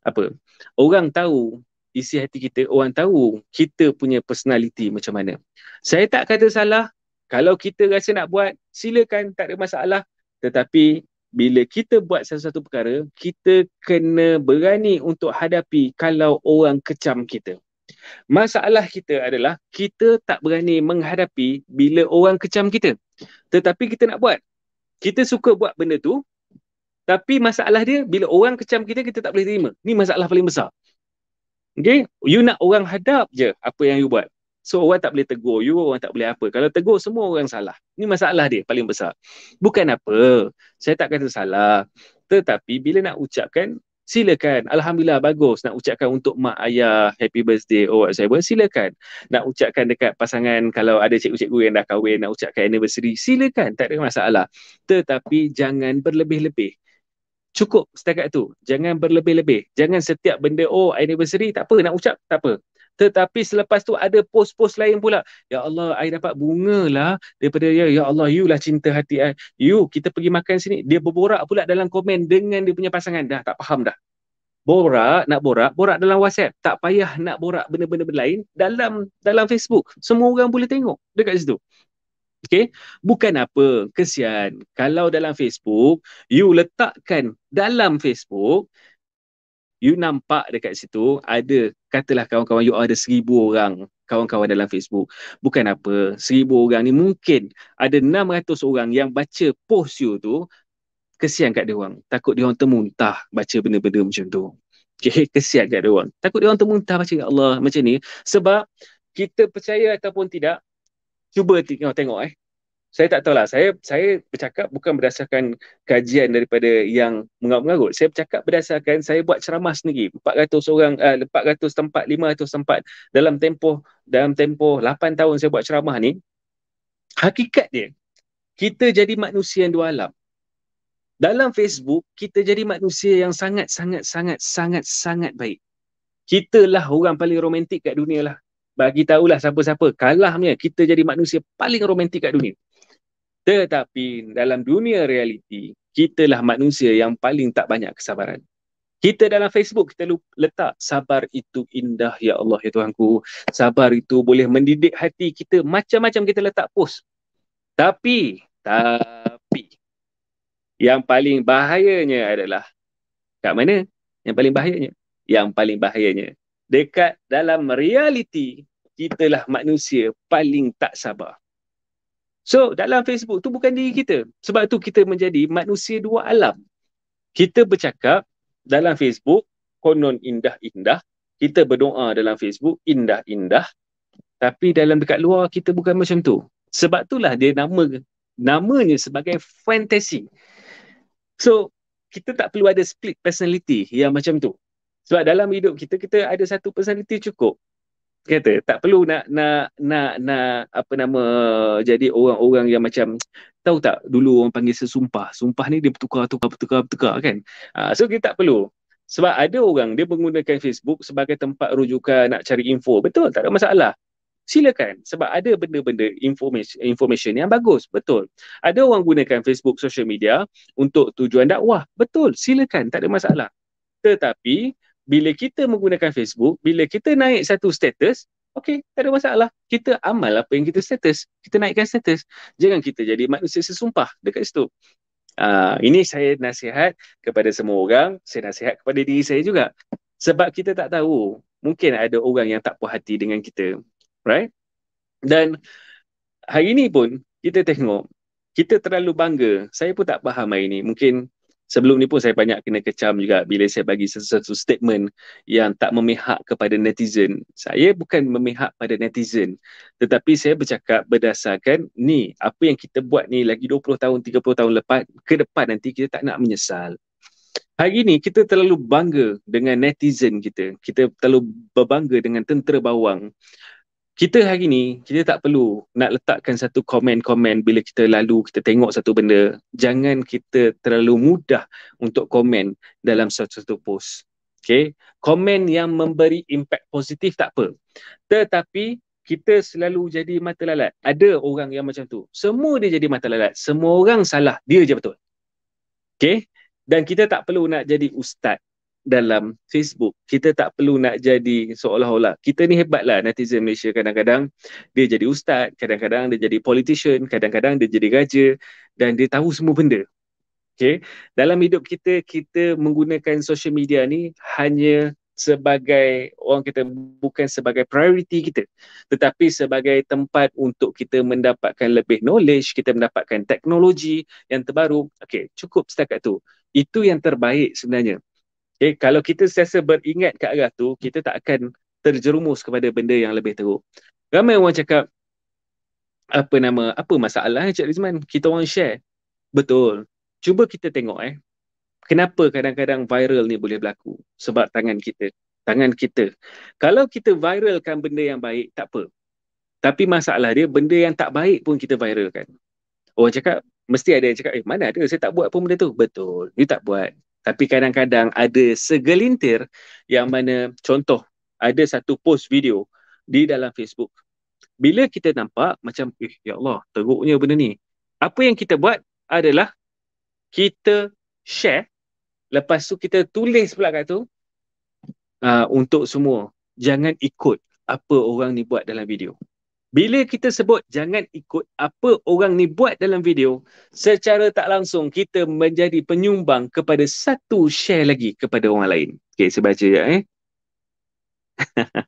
apa? Orang tahu isi hati kita, orang tahu kita punya personality macam mana. Saya tak kata salah, kalau kita rasa nak buat silakan tak ada masalah tetapi bila kita buat sesuatu perkara kita kena berani untuk hadapi kalau orang kecam kita masalah kita adalah kita tak berani menghadapi bila orang kecam kita tetapi kita nak buat kita suka buat benda tu tapi masalah dia bila orang kecam kita kita tak boleh terima ni masalah paling besar Okay? you nak orang hadap je apa yang you buat So orang tak boleh tegur you, orang tak boleh apa. Kalau tegur semua orang salah. Ini masalah dia paling besar. Bukan apa. Saya tak kata salah. Tetapi bila nak ucapkan, silakan. Alhamdulillah bagus nak ucapkan untuk mak ayah happy birthday or whatever. Silakan. Nak ucapkan dekat pasangan kalau ada cikgu-cikgu yang dah kahwin nak ucapkan anniversary. Silakan. Tak ada masalah. Tetapi jangan berlebih-lebih. Cukup setakat tu. Jangan berlebih-lebih. Jangan setiap benda, oh anniversary, tak apa nak ucap, tak apa tetapi selepas tu ada post-post lain pula ya Allah I dapat bunga lah daripada dia ya Allah you lah cinta hati I you kita pergi makan sini dia berborak pula dalam komen dengan dia punya pasangan dah tak faham dah borak nak borak borak dalam WhatsApp tak payah nak borak benda-benda lain dalam dalam Facebook semua orang boleh tengok dekat situ Okay. Bukan apa. Kesian. Kalau dalam Facebook, you letakkan dalam Facebook, you nampak dekat situ ada katalah kawan-kawan you ada seribu orang kawan-kawan dalam Facebook bukan apa seribu orang ni mungkin ada enam ratus orang yang baca post you tu kesian kat dia orang takut dia orang termuntah baca benda-benda macam tu okay, kesian kat dia orang takut dia orang termuntah baca kat Allah macam ni sebab kita percaya ataupun tidak cuba tengok tengok eh saya tak tahu lah. saya saya bercakap bukan berdasarkan kajian daripada yang mengarut-mengarut saya bercakap berdasarkan saya buat ceramah sendiri 400 orang uh, eh, 400 tempat 500 tempat dalam tempoh dalam tempoh 8 tahun saya buat ceramah ni hakikat dia kita jadi manusia yang dua alam dalam Facebook kita jadi manusia yang sangat sangat sangat sangat sangat baik kitalah orang paling romantik kat dunia lah bagi tahulah siapa-siapa kalahnya kita jadi manusia paling romantik kat dunia tetapi dalam dunia realiti, lah manusia yang paling tak banyak kesabaran. Kita dalam Facebook, kita letak sabar itu indah ya Allah ya Tuhanku. Sabar itu boleh mendidik hati kita. Macam-macam kita letak post. Tapi, tapi yang paling bahayanya adalah kat mana? Yang paling bahayanya? Yang paling bahayanya dekat dalam realiti kitalah manusia paling tak sabar. So dalam Facebook tu bukan diri kita. Sebab tu kita menjadi manusia dua alam. Kita bercakap dalam Facebook konon indah-indah. Kita berdoa dalam Facebook indah-indah. Tapi dalam dekat luar kita bukan macam tu. Sebab tu lah dia nama namanya sebagai fantasy. So kita tak perlu ada split personality yang macam tu. Sebab dalam hidup kita, kita ada satu personality cukup kata tak perlu nak nak nak nak apa nama jadi orang-orang yang macam tahu tak dulu orang panggil sesumpah sumpah ni dia bertukar tukar bertukar bertukar kan uh, so kita tak perlu sebab ada orang dia menggunakan Facebook sebagai tempat rujukan nak cari info betul tak ada masalah silakan sebab ada benda-benda information information yang bagus betul ada orang gunakan Facebook social media untuk tujuan dakwah betul silakan tak ada masalah tetapi bila kita menggunakan Facebook, bila kita naik satu status, okey, tak ada masalah. Kita amal apa yang kita status. Kita naikkan status. Jangan kita jadi manusia sesumpah dekat situ. Uh, ini saya nasihat kepada semua orang, saya nasihat kepada diri saya juga. Sebab kita tak tahu, mungkin ada orang yang tak puas hati dengan kita. Right? Dan hari ini pun kita tengok, kita terlalu bangga. Saya pun tak faham hari ini. Mungkin sebelum ni pun saya banyak kena kecam juga bila saya bagi sesuatu statement yang tak memihak kepada netizen. Saya bukan memihak pada netizen tetapi saya bercakap berdasarkan ni apa yang kita buat ni lagi 20 tahun 30 tahun lepas ke depan nanti kita tak nak menyesal. Hari ini kita terlalu bangga dengan netizen kita. Kita terlalu berbangga dengan tentera bawang kita hari ni kita tak perlu nak letakkan satu komen-komen bila kita lalu kita tengok satu benda jangan kita terlalu mudah untuk komen dalam satu-satu post okay komen yang memberi impact positif tak apa tetapi kita selalu jadi mata lalat ada orang yang macam tu semua dia jadi mata lalat semua orang salah dia je betul okay dan kita tak perlu nak jadi ustaz dalam Facebook. Kita tak perlu nak jadi seolah-olah. Kita ni hebatlah netizen Malaysia kadang-kadang dia jadi ustaz, kadang-kadang dia jadi politician, kadang-kadang dia jadi raja dan dia tahu semua benda. Okay. Dalam hidup kita, kita menggunakan social media ni hanya sebagai orang kita bukan sebagai priority kita tetapi sebagai tempat untuk kita mendapatkan lebih knowledge kita mendapatkan teknologi yang terbaru okey cukup setakat tu itu yang terbaik sebenarnya Okay, kalau kita sentiasa beringat ke arah tu, kita tak akan terjerumus kepada benda yang lebih teruk. Ramai orang cakap, apa nama, apa masalah Encik eh, Rizman? Kita orang share. Betul. Cuba kita tengok eh. Kenapa kadang-kadang viral ni boleh berlaku? Sebab tangan kita. Tangan kita. Kalau kita viralkan benda yang baik, tak apa. Tapi masalah dia, benda yang tak baik pun kita viralkan. Orang cakap, mesti ada yang cakap, eh mana ada, saya tak buat pun benda tu. Betul, dia tak buat tapi kadang-kadang ada segelintir yang mana contoh ada satu post video di dalam Facebook bila kita nampak macam eh ya Allah teruknya benda ni apa yang kita buat adalah kita share lepas tu kita tulis pula kat tu uh, untuk semua jangan ikut apa orang ni buat dalam video bila kita sebut jangan ikut apa orang ni buat dalam video, secara tak langsung kita menjadi penyumbang kepada satu share lagi kepada orang lain. Okay, saya baca je eh.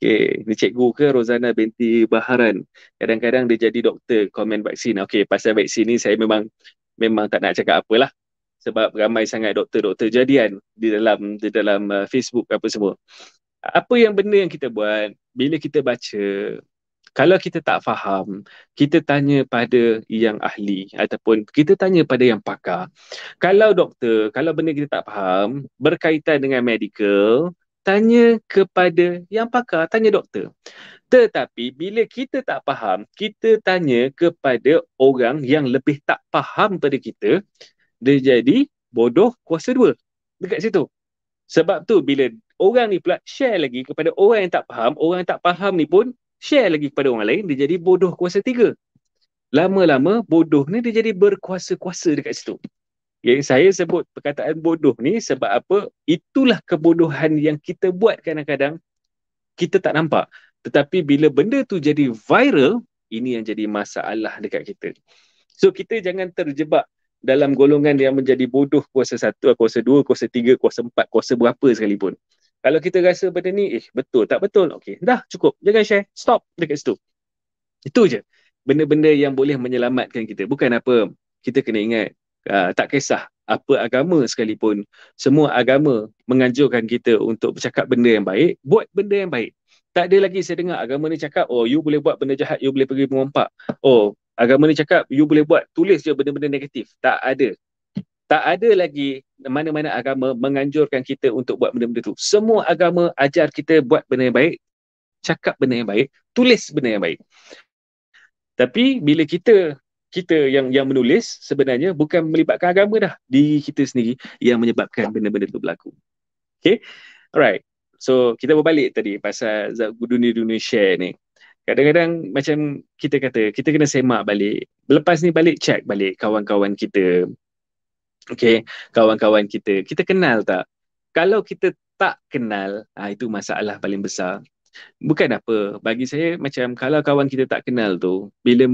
okay, ni cikgu ke Rosana binti Baharan. Kadang-kadang dia jadi doktor komen vaksin. Okay, pasal vaksin ni saya memang memang tak nak cakap apalah. Sebab ramai sangat doktor-doktor jadian di dalam di dalam uh, Facebook apa semua. Apa yang benda yang kita buat bila kita baca kalau kita tak faham, kita tanya pada yang ahli ataupun kita tanya pada yang pakar. Kalau doktor, kalau benda kita tak faham berkaitan dengan medical, tanya kepada yang pakar, tanya doktor. Tetapi bila kita tak faham, kita tanya kepada orang yang lebih tak faham pada kita, dia jadi bodoh kuasa dua dekat situ. Sebab tu bila orang ni pula share lagi kepada orang yang tak faham, orang yang tak faham ni pun share lagi kepada orang lain, dia jadi bodoh kuasa tiga. Lama-lama bodoh ni dia jadi berkuasa-kuasa dekat situ. Yang saya sebut perkataan bodoh ni sebab apa? Itulah kebodohan yang kita buat kadang-kadang kita tak nampak. Tetapi bila benda tu jadi viral, ini yang jadi masalah dekat kita. So kita jangan terjebak dalam golongan yang menjadi bodoh kuasa satu, kuasa dua, kuasa tiga, kuasa empat, kuasa berapa sekalipun. Kalau kita rasa benda ni, eh betul tak betul? Okey, dah cukup. Jangan share. Stop dekat situ. Itu je. Benda-benda yang boleh menyelamatkan kita. Bukan apa, kita kena ingat, uh, tak kisah apa agama sekalipun, semua agama menganjurkan kita untuk bercakap benda yang baik, buat benda yang baik. Tak ada lagi saya dengar agama ni cakap, oh you boleh buat benda jahat, you boleh pergi mengompak. Oh, agama ni cakap, you boleh buat tulis je benda-benda negatif. Tak ada tak ada lagi mana-mana agama menganjurkan kita untuk buat benda-benda tu. Semua agama ajar kita buat benda yang baik, cakap benda yang baik, tulis benda yang baik. Tapi bila kita kita yang yang menulis sebenarnya bukan melibatkan agama dah. di kita sendiri yang menyebabkan benda-benda tu berlaku. Okay? Alright. So kita berbalik tadi pasal dunia-dunia share ni. Kadang-kadang macam kita kata, kita kena semak balik. Lepas ni balik, check balik kawan-kawan kita. Okay, kawan-kawan kita, kita kenal tak? Kalau kita tak kenal, ha, itu masalah paling besar. Bukan apa, bagi saya macam kalau kawan kita tak kenal tu, bila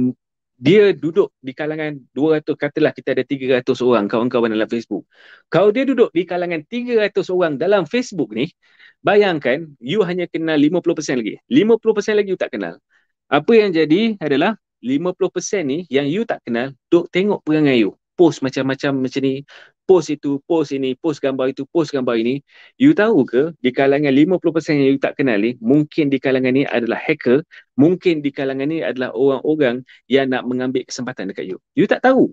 dia duduk di kalangan 200, katalah kita ada 300 orang kawan-kawan dalam Facebook. Kalau dia duduk di kalangan 300 orang dalam Facebook ni, bayangkan you hanya kenal 50% lagi. 50% lagi you tak kenal. Apa yang jadi adalah 50% ni yang you tak kenal, duduk tengok perangai you post macam-macam macam ni post itu, post ini, post gambar itu, post gambar ini you tahu ke di kalangan 50% yang you tak kenali mungkin di kalangan ni adalah hacker mungkin di kalangan ni adalah orang-orang yang nak mengambil kesempatan dekat you you tak tahu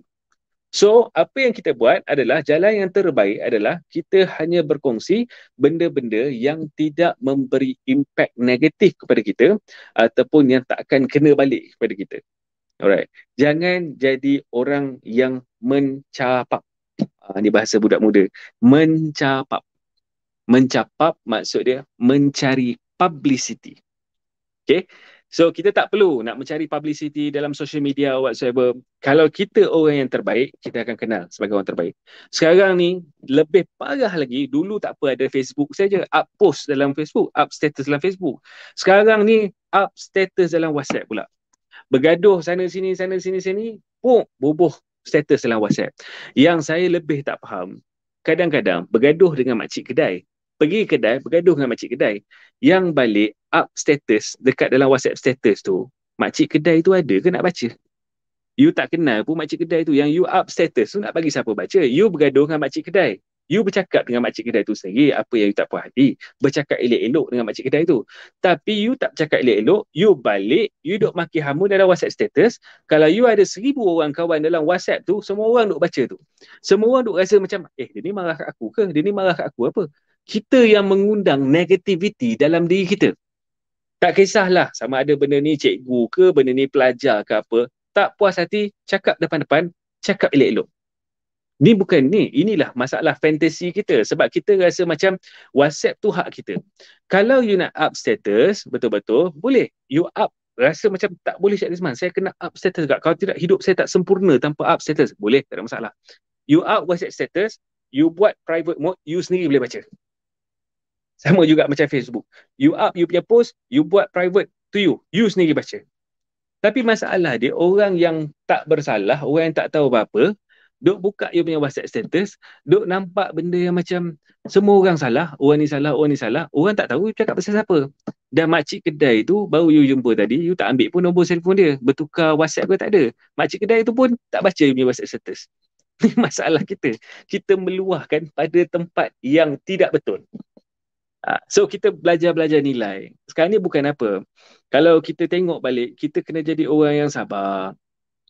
So, apa yang kita buat adalah jalan yang terbaik adalah kita hanya berkongsi benda-benda yang tidak memberi impact negatif kepada kita ataupun yang tak akan kena balik kepada kita. Alright. Jangan jadi orang yang mencapap. Uh, ah, ini bahasa budak muda. Mencapap. Mencapap maksud dia mencari publicity. Okay. So kita tak perlu nak mencari publicity dalam social media whatsoever. Kalau kita orang yang terbaik, kita akan kenal sebagai orang terbaik. Sekarang ni lebih parah lagi, dulu tak apa ada Facebook saja, up post dalam Facebook, up status dalam Facebook. Sekarang ni up status dalam WhatsApp pula bergaduh sana sini sana sini sini pun bubuh status dalam WhatsApp. Yang saya lebih tak faham, kadang-kadang bergaduh dengan makcik kedai, pergi kedai bergaduh dengan makcik kedai yang balik up status dekat dalam WhatsApp status tu, makcik kedai tu ada ke nak baca? You tak kenal pun makcik kedai tu yang you up status tu nak bagi siapa baca? You bergaduh dengan makcik kedai. You bercakap dengan makcik kedai tu sendiri apa yang you tak puas hati. Bercakap elok-elok dengan makcik kedai tu. Tapi you tak bercakap elok-elok, you balik, you duk maki hamun dalam WhatsApp status. Kalau you ada seribu orang kawan dalam WhatsApp tu, semua orang duk baca tu. Semua orang duk rasa macam, eh dia ni marah kat aku ke? Dia ni marah kat aku apa? Kita yang mengundang negativity dalam diri kita. Tak kisahlah sama ada benda ni cikgu ke, benda ni pelajar ke apa. Tak puas hati, cakap depan-depan, cakap elok-elok ni bukan ni inilah masalah fantasi kita sebab kita rasa macam WhatsApp tu hak kita kalau you nak up status betul-betul boleh you up rasa macam tak boleh Syed Rizman saya kena up status juga kalau tidak hidup saya tak sempurna tanpa up status boleh tak ada masalah you up WhatsApp status you buat private mode you sendiri boleh baca sama juga macam Facebook you up you punya post you buat private to you you sendiri baca tapi masalah dia orang yang tak bersalah orang yang tak tahu apa-apa duk buka you punya WhatsApp status, duk nampak benda yang macam semua orang salah, orang ni salah, orang ni salah, orang tak tahu you cakap pasal siapa. Dan makcik kedai tu baru you jumpa tadi, you tak ambil pun nombor telefon dia, bertukar WhatsApp ke tak ada. Makcik kedai tu pun tak baca you punya WhatsApp status. Ni masalah kita. Kita meluahkan pada tempat yang tidak betul. Ha, so kita belajar-belajar nilai. Sekarang ni bukan apa. Kalau kita tengok balik, kita kena jadi orang yang sabar.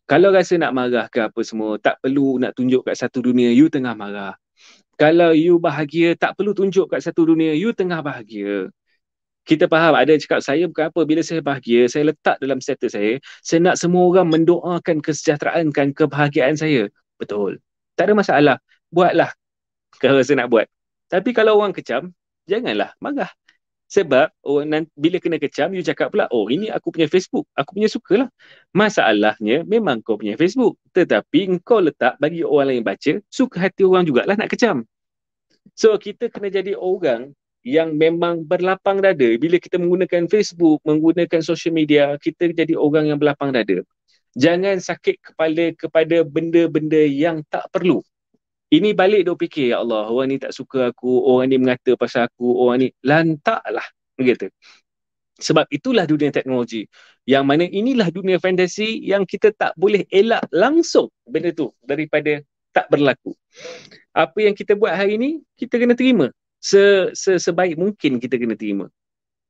Kalau rasa nak marah ke apa semua, tak perlu nak tunjuk kat satu dunia you tengah marah. Kalau you bahagia, tak perlu tunjuk kat satu dunia you tengah bahagia. Kita faham, ada yang cakap saya bukan apa, bila saya bahagia, saya letak dalam status saya, saya nak semua orang mendoakan kesejahteraan dan kebahagiaan saya. Betul. Tak ada masalah. Buatlah. Kalau saya nak buat. Tapi kalau orang kecam, janganlah marah. Sebab oh, nanti, bila kena kecam, you cakap pula, oh ini aku punya Facebook, aku punya sukalah. Masalahnya memang kau punya Facebook. Tetapi kau letak bagi orang lain baca, suka hati orang jugalah nak kecam. So kita kena jadi orang yang memang berlapang dada. Bila kita menggunakan Facebook, menggunakan social media, kita jadi orang yang berlapang dada. Jangan sakit kepala kepada benda-benda yang tak perlu. Ini balik dia fikir, Ya Allah, orang ni tak suka aku, orang ni mengata pasal aku, orang ni lantaklah. Begitu. Sebab itulah dunia teknologi. Yang mana inilah dunia fantasi yang kita tak boleh elak langsung benda tu daripada tak berlaku. Apa yang kita buat hari ini kita kena terima. Se, se, sebaik mungkin kita kena terima.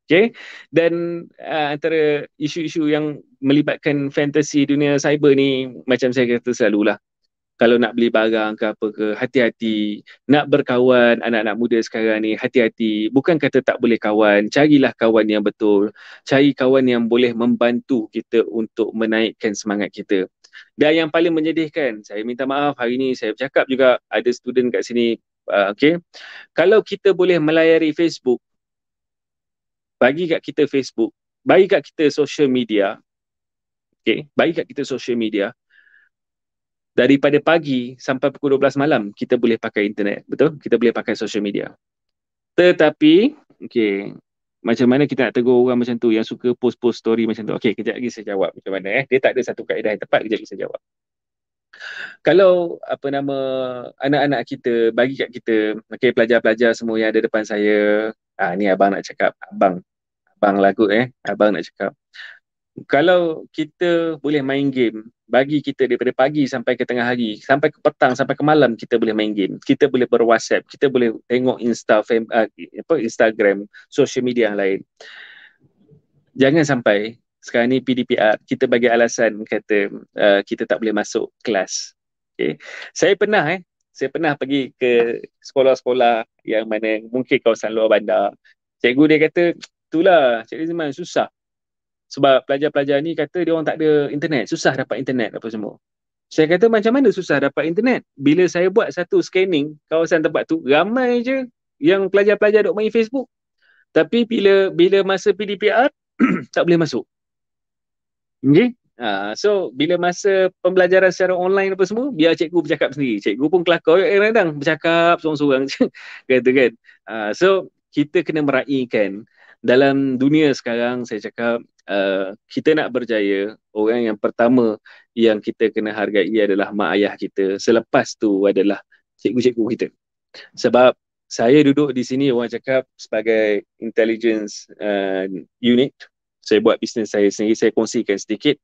Okay? Dan uh, antara isu-isu yang melibatkan fantasi dunia cyber ni, macam saya kata selalulah, kalau nak beli barang ke apa ke hati-hati nak berkawan anak-anak muda sekarang ni hati-hati bukan kata tak boleh kawan carilah kawan yang betul cari kawan yang boleh membantu kita untuk menaikkan semangat kita dan yang paling menyedihkan saya minta maaf hari ni saya bercakap juga ada student kat sini uh, okey kalau kita boleh melayari Facebook bagi kat kita Facebook bagi kat kita social media okey bagi kat kita social media daripada pagi sampai pukul 12 malam kita boleh pakai internet betul kita boleh pakai social media tetapi okey macam mana kita nak tegur orang macam tu yang suka post-post story macam tu okey kejap lagi saya jawab macam mana eh dia tak ada satu kaedah yang tepat kejap lagi saya jawab kalau apa nama anak-anak kita bagi kat kita okey pelajar-pelajar semua yang ada depan saya ah ni abang nak cakap abang abang lagu eh abang nak cakap kalau kita boleh main game bagi kita daripada pagi sampai ke tengah hari sampai ke petang sampai ke malam kita boleh main game kita boleh ber kita boleh tengok Insta fam, ah, apa Instagram social media yang lain jangan sampai sekarang ni PDPR kita bagi alasan kata uh, kita tak boleh masuk kelas okey saya pernah eh saya pernah pergi ke sekolah-sekolah yang mana mungkin kawasan luar bandar cikgu dia kata itulah cikgu Zaman susah sebab pelajar-pelajar ni kata dia orang tak ada internet, susah dapat internet apa semua. Saya kata macam mana susah dapat internet? Bila saya buat satu scanning kawasan tempat tu, ramai je yang pelajar-pelajar dok main Facebook. Tapi bila bila masa PDPR, tak boleh masuk. Okay? Uh, ha, so, bila masa pembelajaran secara online apa semua, biar cikgu bercakap sendiri. Cikgu pun kelakar, eh, kadang bercakap seorang-seorang. kata kan? Uh, so, kita kena meraihkan dalam dunia sekarang saya cakap uh, kita nak berjaya orang yang pertama yang kita kena hargai adalah mak ayah kita selepas tu adalah cikgu-cikgu kita sebab saya duduk di sini orang cakap sebagai intelligence uh, unit saya buat bisnes saya sendiri saya kongsikan sedikit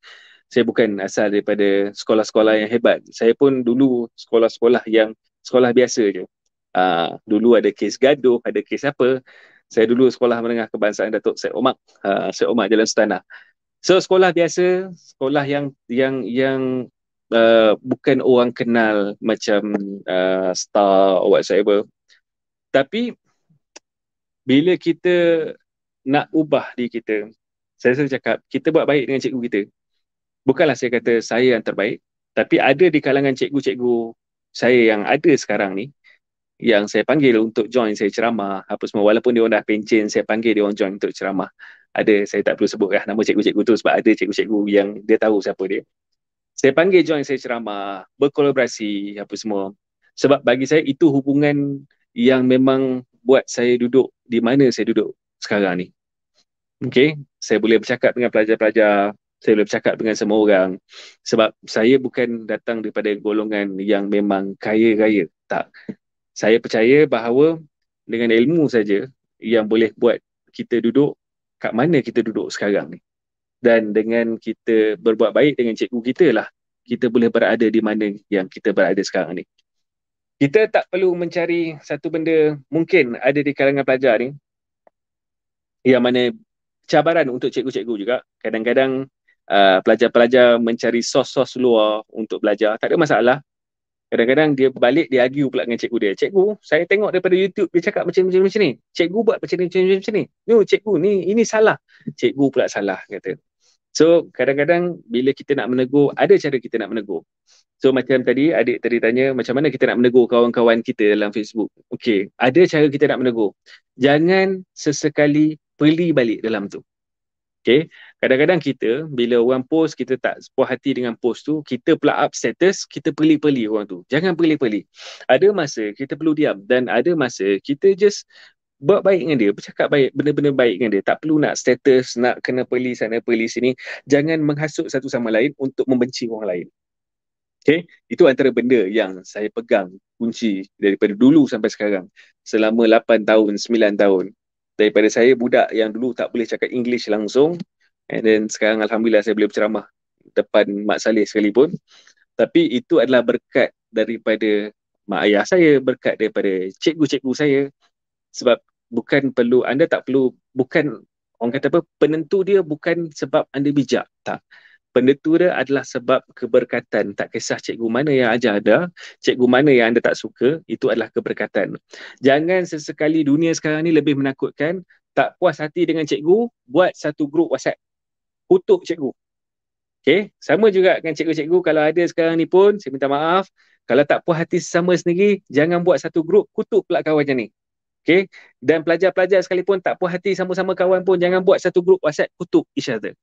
saya bukan asal daripada sekolah-sekolah yang hebat saya pun dulu sekolah-sekolah yang sekolah biasa je uh, dulu ada kes gaduh ada kes apa saya dulu sekolah menengah kebangsaan Datuk Syed Omar, uh, Syed Omar Jalan Setana. So sekolah biasa, sekolah yang yang yang uh, bukan orang kenal macam uh, star or whatsoever. Tapi bila kita nak ubah di kita, saya selalu cakap, kita buat baik dengan cikgu kita. Bukanlah saya kata saya yang terbaik, tapi ada di kalangan cikgu-cikgu saya yang ada sekarang ni, yang saya panggil untuk join saya ceramah apa semua walaupun dia orang dah pencen saya panggil dia orang join untuk ceramah ada saya tak perlu sebut lah nama cikgu-cikgu tu sebab ada cikgu-cikgu yang dia tahu siapa dia saya panggil join saya ceramah berkolaborasi apa semua sebab bagi saya itu hubungan yang memang buat saya duduk di mana saya duduk sekarang ni Okay, saya boleh bercakap dengan pelajar-pelajar, saya boleh bercakap dengan semua orang sebab saya bukan datang daripada golongan yang memang kaya raya. Tak, saya percaya bahawa dengan ilmu saja yang boleh buat kita duduk kat mana kita duduk sekarang ni dan dengan kita berbuat baik dengan cikgu kita lah kita boleh berada di mana yang kita berada sekarang ni kita tak perlu mencari satu benda mungkin ada di kalangan pelajar ni yang mana cabaran untuk cikgu-cikgu juga kadang-kadang uh, pelajar-pelajar mencari sos-sos luar untuk belajar tak ada masalah Kadang-kadang dia balik dia argue pula dengan cikgu dia. Cikgu, saya tengok daripada YouTube dia cakap macam-macam macam ni. Cikgu buat macam-macam macam ni. Ni cikgu ni ini salah. Cikgu pula salah kata. So, kadang-kadang bila kita nak menegur, ada cara kita nak menegur. So, macam tadi adik tadi tanya macam mana kita nak menegur kawan-kawan kita dalam Facebook. Okey, ada cara kita nak menegur. Jangan sesekali peli balik dalam tu. Okay. Kadang-kadang kita bila orang post kita tak puas hati dengan post tu, kita pula up status, kita peli-peli orang tu. Jangan peli-peli. Ada masa kita perlu diam dan ada masa kita just buat baik dengan dia, bercakap baik, benda-benda baik dengan dia. Tak perlu nak status, nak kena peli sana, peli sini. Jangan menghasut satu sama lain untuk membenci orang lain. Okay? Itu antara benda yang saya pegang kunci daripada dulu sampai sekarang. Selama 8 tahun, 9 tahun daripada saya budak yang dulu tak boleh cakap English langsung and then sekarang Alhamdulillah saya boleh berceramah depan Mak Saleh sekalipun tapi itu adalah berkat daripada mak ayah saya, berkat daripada cikgu-cikgu saya sebab bukan perlu, anda tak perlu, bukan orang kata apa, penentu dia bukan sebab anda bijak, tak benda tu dia adalah sebab keberkatan. Tak kisah cikgu mana yang ajar ada, cikgu mana yang anda tak suka, itu adalah keberkatan. Jangan sesekali dunia sekarang ni lebih menakutkan, tak puas hati dengan cikgu, buat satu grup WhatsApp. Kutuk cikgu. Okay, sama juga dengan cikgu-cikgu kalau ada sekarang ni pun, saya minta maaf. Kalau tak puas hati sama sendiri, jangan buat satu grup, kutuk pula kawan macam ni. Okay, dan pelajar-pelajar sekalipun tak puas hati sama-sama kawan pun, jangan buat satu grup WhatsApp, kutuk each other.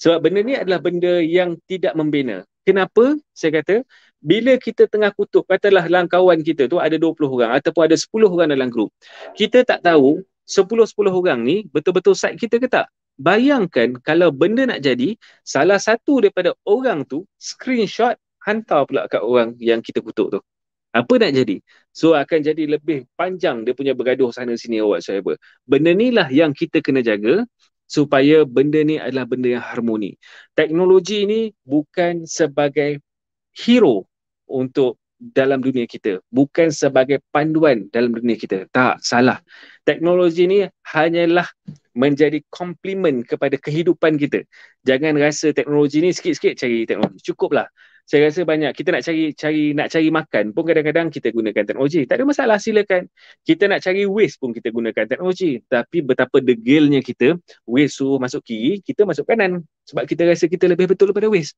Sebab benda ni adalah benda yang tidak membina. Kenapa? Saya kata, bila kita tengah kutuk, katalah dalam kawan kita tu ada 20 orang ataupun ada 10 orang dalam grup. Kita tak tahu 10-10 orang ni betul-betul side kita ke tak? Bayangkan kalau benda nak jadi, salah satu daripada orang tu screenshot hantar pula kat orang yang kita kutuk tu. Apa nak jadi? So akan jadi lebih panjang dia punya bergaduh sana sini whatsoever. Benda ni lah yang kita kena jaga supaya benda ni adalah benda yang harmoni. Teknologi ini bukan sebagai hero untuk dalam dunia kita, bukan sebagai panduan dalam dunia kita. Tak salah. Teknologi ni hanyalah menjadi komplement kepada kehidupan kita. Jangan rasa teknologi ni sikit-sikit cari teknologi. Cukuplah saya rasa banyak kita nak cari cari nak cari makan pun kadang-kadang kita gunakan teknologi tak ada masalah silakan kita nak cari waste pun kita gunakan teknologi tapi betapa degilnya kita waste suruh masuk kiri kita masuk kanan sebab kita rasa kita lebih betul daripada waste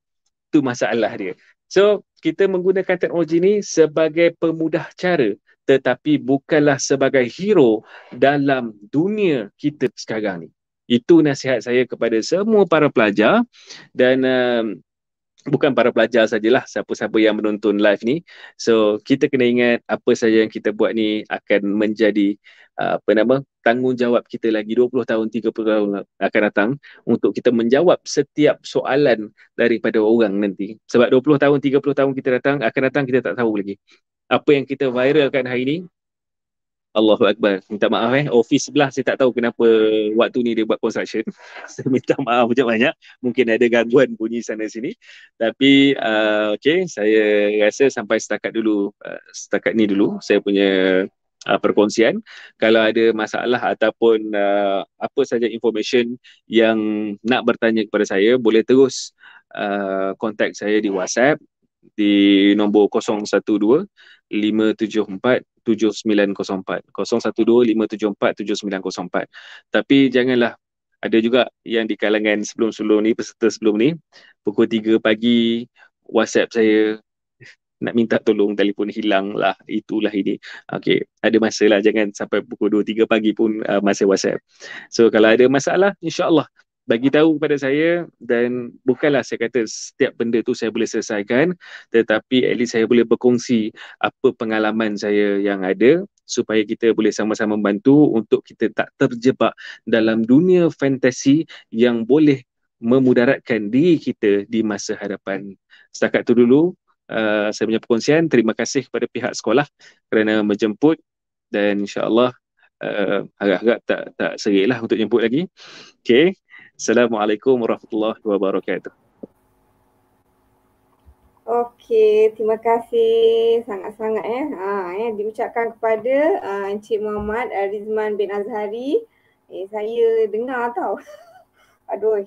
tu masalah dia so kita menggunakan teknologi ni sebagai pemudah cara tetapi bukanlah sebagai hero dalam dunia kita sekarang ni itu nasihat saya kepada semua para pelajar dan uh, bukan para pelajar sajalah siapa-siapa yang menonton live ni so kita kena ingat apa saja yang kita buat ni akan menjadi ah, apa nama tanggungjawab kita lagi 20 tahun 30 tahun akan datang untuk kita menjawab setiap soalan daripada orang nanti sebab 20 tahun 30 tahun kita datang akan datang kita tak tahu lagi apa yang kita viralkan hari ni Allahu Akbar. Minta maaf eh. Office sebelah saya tak tahu kenapa waktu ni dia buat construction. saya minta maaf macam banyak. Mungkin ada gangguan bunyi sana sini. Tapi uh, okay, saya rasa sampai setakat dulu. Uh, setakat ni dulu saya punya uh, perkongsian. Kalau ada masalah ataupun uh, apa saja information yang nak bertanya kepada saya boleh terus uh, contact saya di WhatsApp di nombor 012-574-7904 012-574-7904 tapi janganlah ada juga yang di kalangan sebelum-sebelum ni, peserta sebelum ni pukul 3 pagi whatsapp saya nak minta tolong telefon hilang lah itulah ini okey ada masalah jangan sampai pukul 2 3 pagi pun uh, masa WhatsApp so kalau ada masalah insyaallah bagi tahu kepada saya dan bukanlah saya kata setiap benda tu saya boleh selesaikan tetapi at least saya boleh berkongsi apa pengalaman saya yang ada supaya kita boleh sama-sama membantu untuk kita tak terjebak dalam dunia fantasi yang boleh memudaratkan diri kita di masa hadapan. Setakat tu dulu uh, saya punya perkongsian. Terima kasih kepada pihak sekolah kerana menjemput dan insyaAllah uh, agak-agak tak, tak serik lah untuk jemput lagi. Okay. Assalamualaikum warahmatullahi wabarakatuh. Okey, terima kasih sangat-sangat eh. Ha, eh diucapkan kepada uh, Encik Muhammad eh, Rizman bin Azhari. Eh, saya dengar tau. Aduh,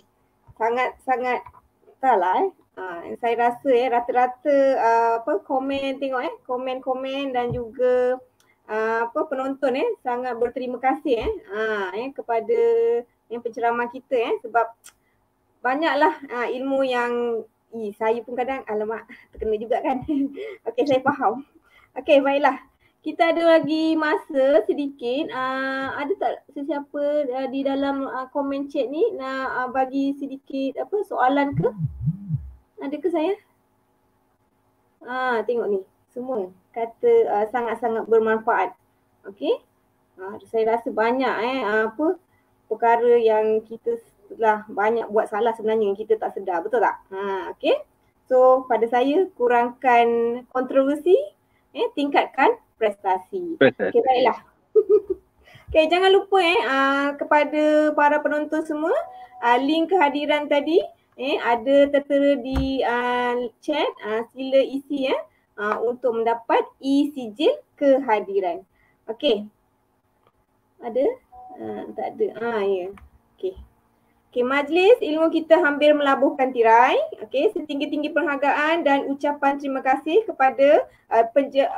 sangat-sangat taklah eh. Ha, saya rasa eh rata-rata uh, apa komen tengok eh komen-komen dan juga uh, apa penonton eh sangat berterima kasih eh, ha, eh kepada yang penceramah kita eh sebab banyaklah uh, ilmu yang i saya pun kadang alamak terkena juga kan. Okey saya faham. Okey baiklah. Kita ada lagi masa sedikit. Uh, ada tak sesiapa uh, di dalam uh, komen chat ni nak uh, bagi sedikit apa soalan ke? Ada ke saya? Ah uh, tengok ni. Semua kata uh, sangat-sangat bermanfaat. Okey. Uh, saya rasa banyak eh uh, apa uh, perkara yang kita telah banyak buat salah sebenarnya yang kita tak sedar betul tak ha okey so pada saya kurangkan kontroversi eh tingkatkan prestasi okey baiklah okey jangan lupa eh aa, ah, kepada para penonton semua aa, ah, link kehadiran tadi eh ada tertera di aa, ah, chat aa, sila isi ya eh, untuk mendapat e sijil kehadiran okey ada Ah, tak ada. Ha, ya. Yeah. Okey. Okey, majlis ilmu kita hampir melabuhkan tirai. Okey, setinggi-tinggi penghargaan dan ucapan terima kasih kepada uh, penje-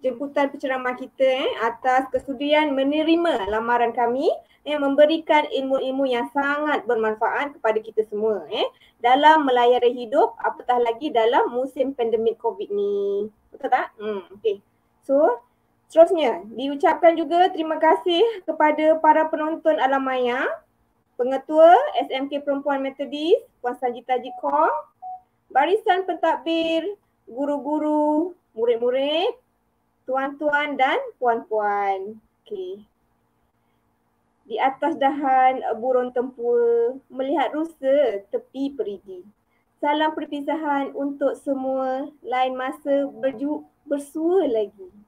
jemputan penceramah kita eh, atas kesudian menerima lamaran kami yang eh, memberikan ilmu-ilmu yang sangat bermanfaat kepada kita semua eh, dalam melayari hidup apatah lagi dalam musim pandemik COVID ni. Betul tak? Hmm, okey. So, Seterusnya, diucapkan juga terima kasih kepada para penonton alam maya, pengetua SMK Perempuan Methodist, Puan Sajita Jikor, barisan pentadbir, guru-guru, murid-murid, tuan-tuan dan puan-puan. Okay. Di atas dahan burung tempua, melihat rusa tepi perigi. Salam perpisahan untuk semua, lain masa berju- bersua lagi.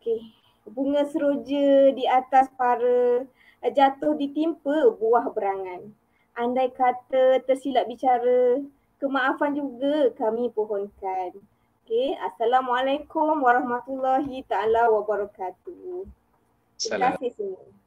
Okey. Bunga seroja di atas para eh, jatuh ditimpa buah berangan. Andai kata tersilap bicara, kemaafan juga kami pohonkan. Okey, assalamualaikum warahmatullahi taala wabarakatuh. Terima kasih semua.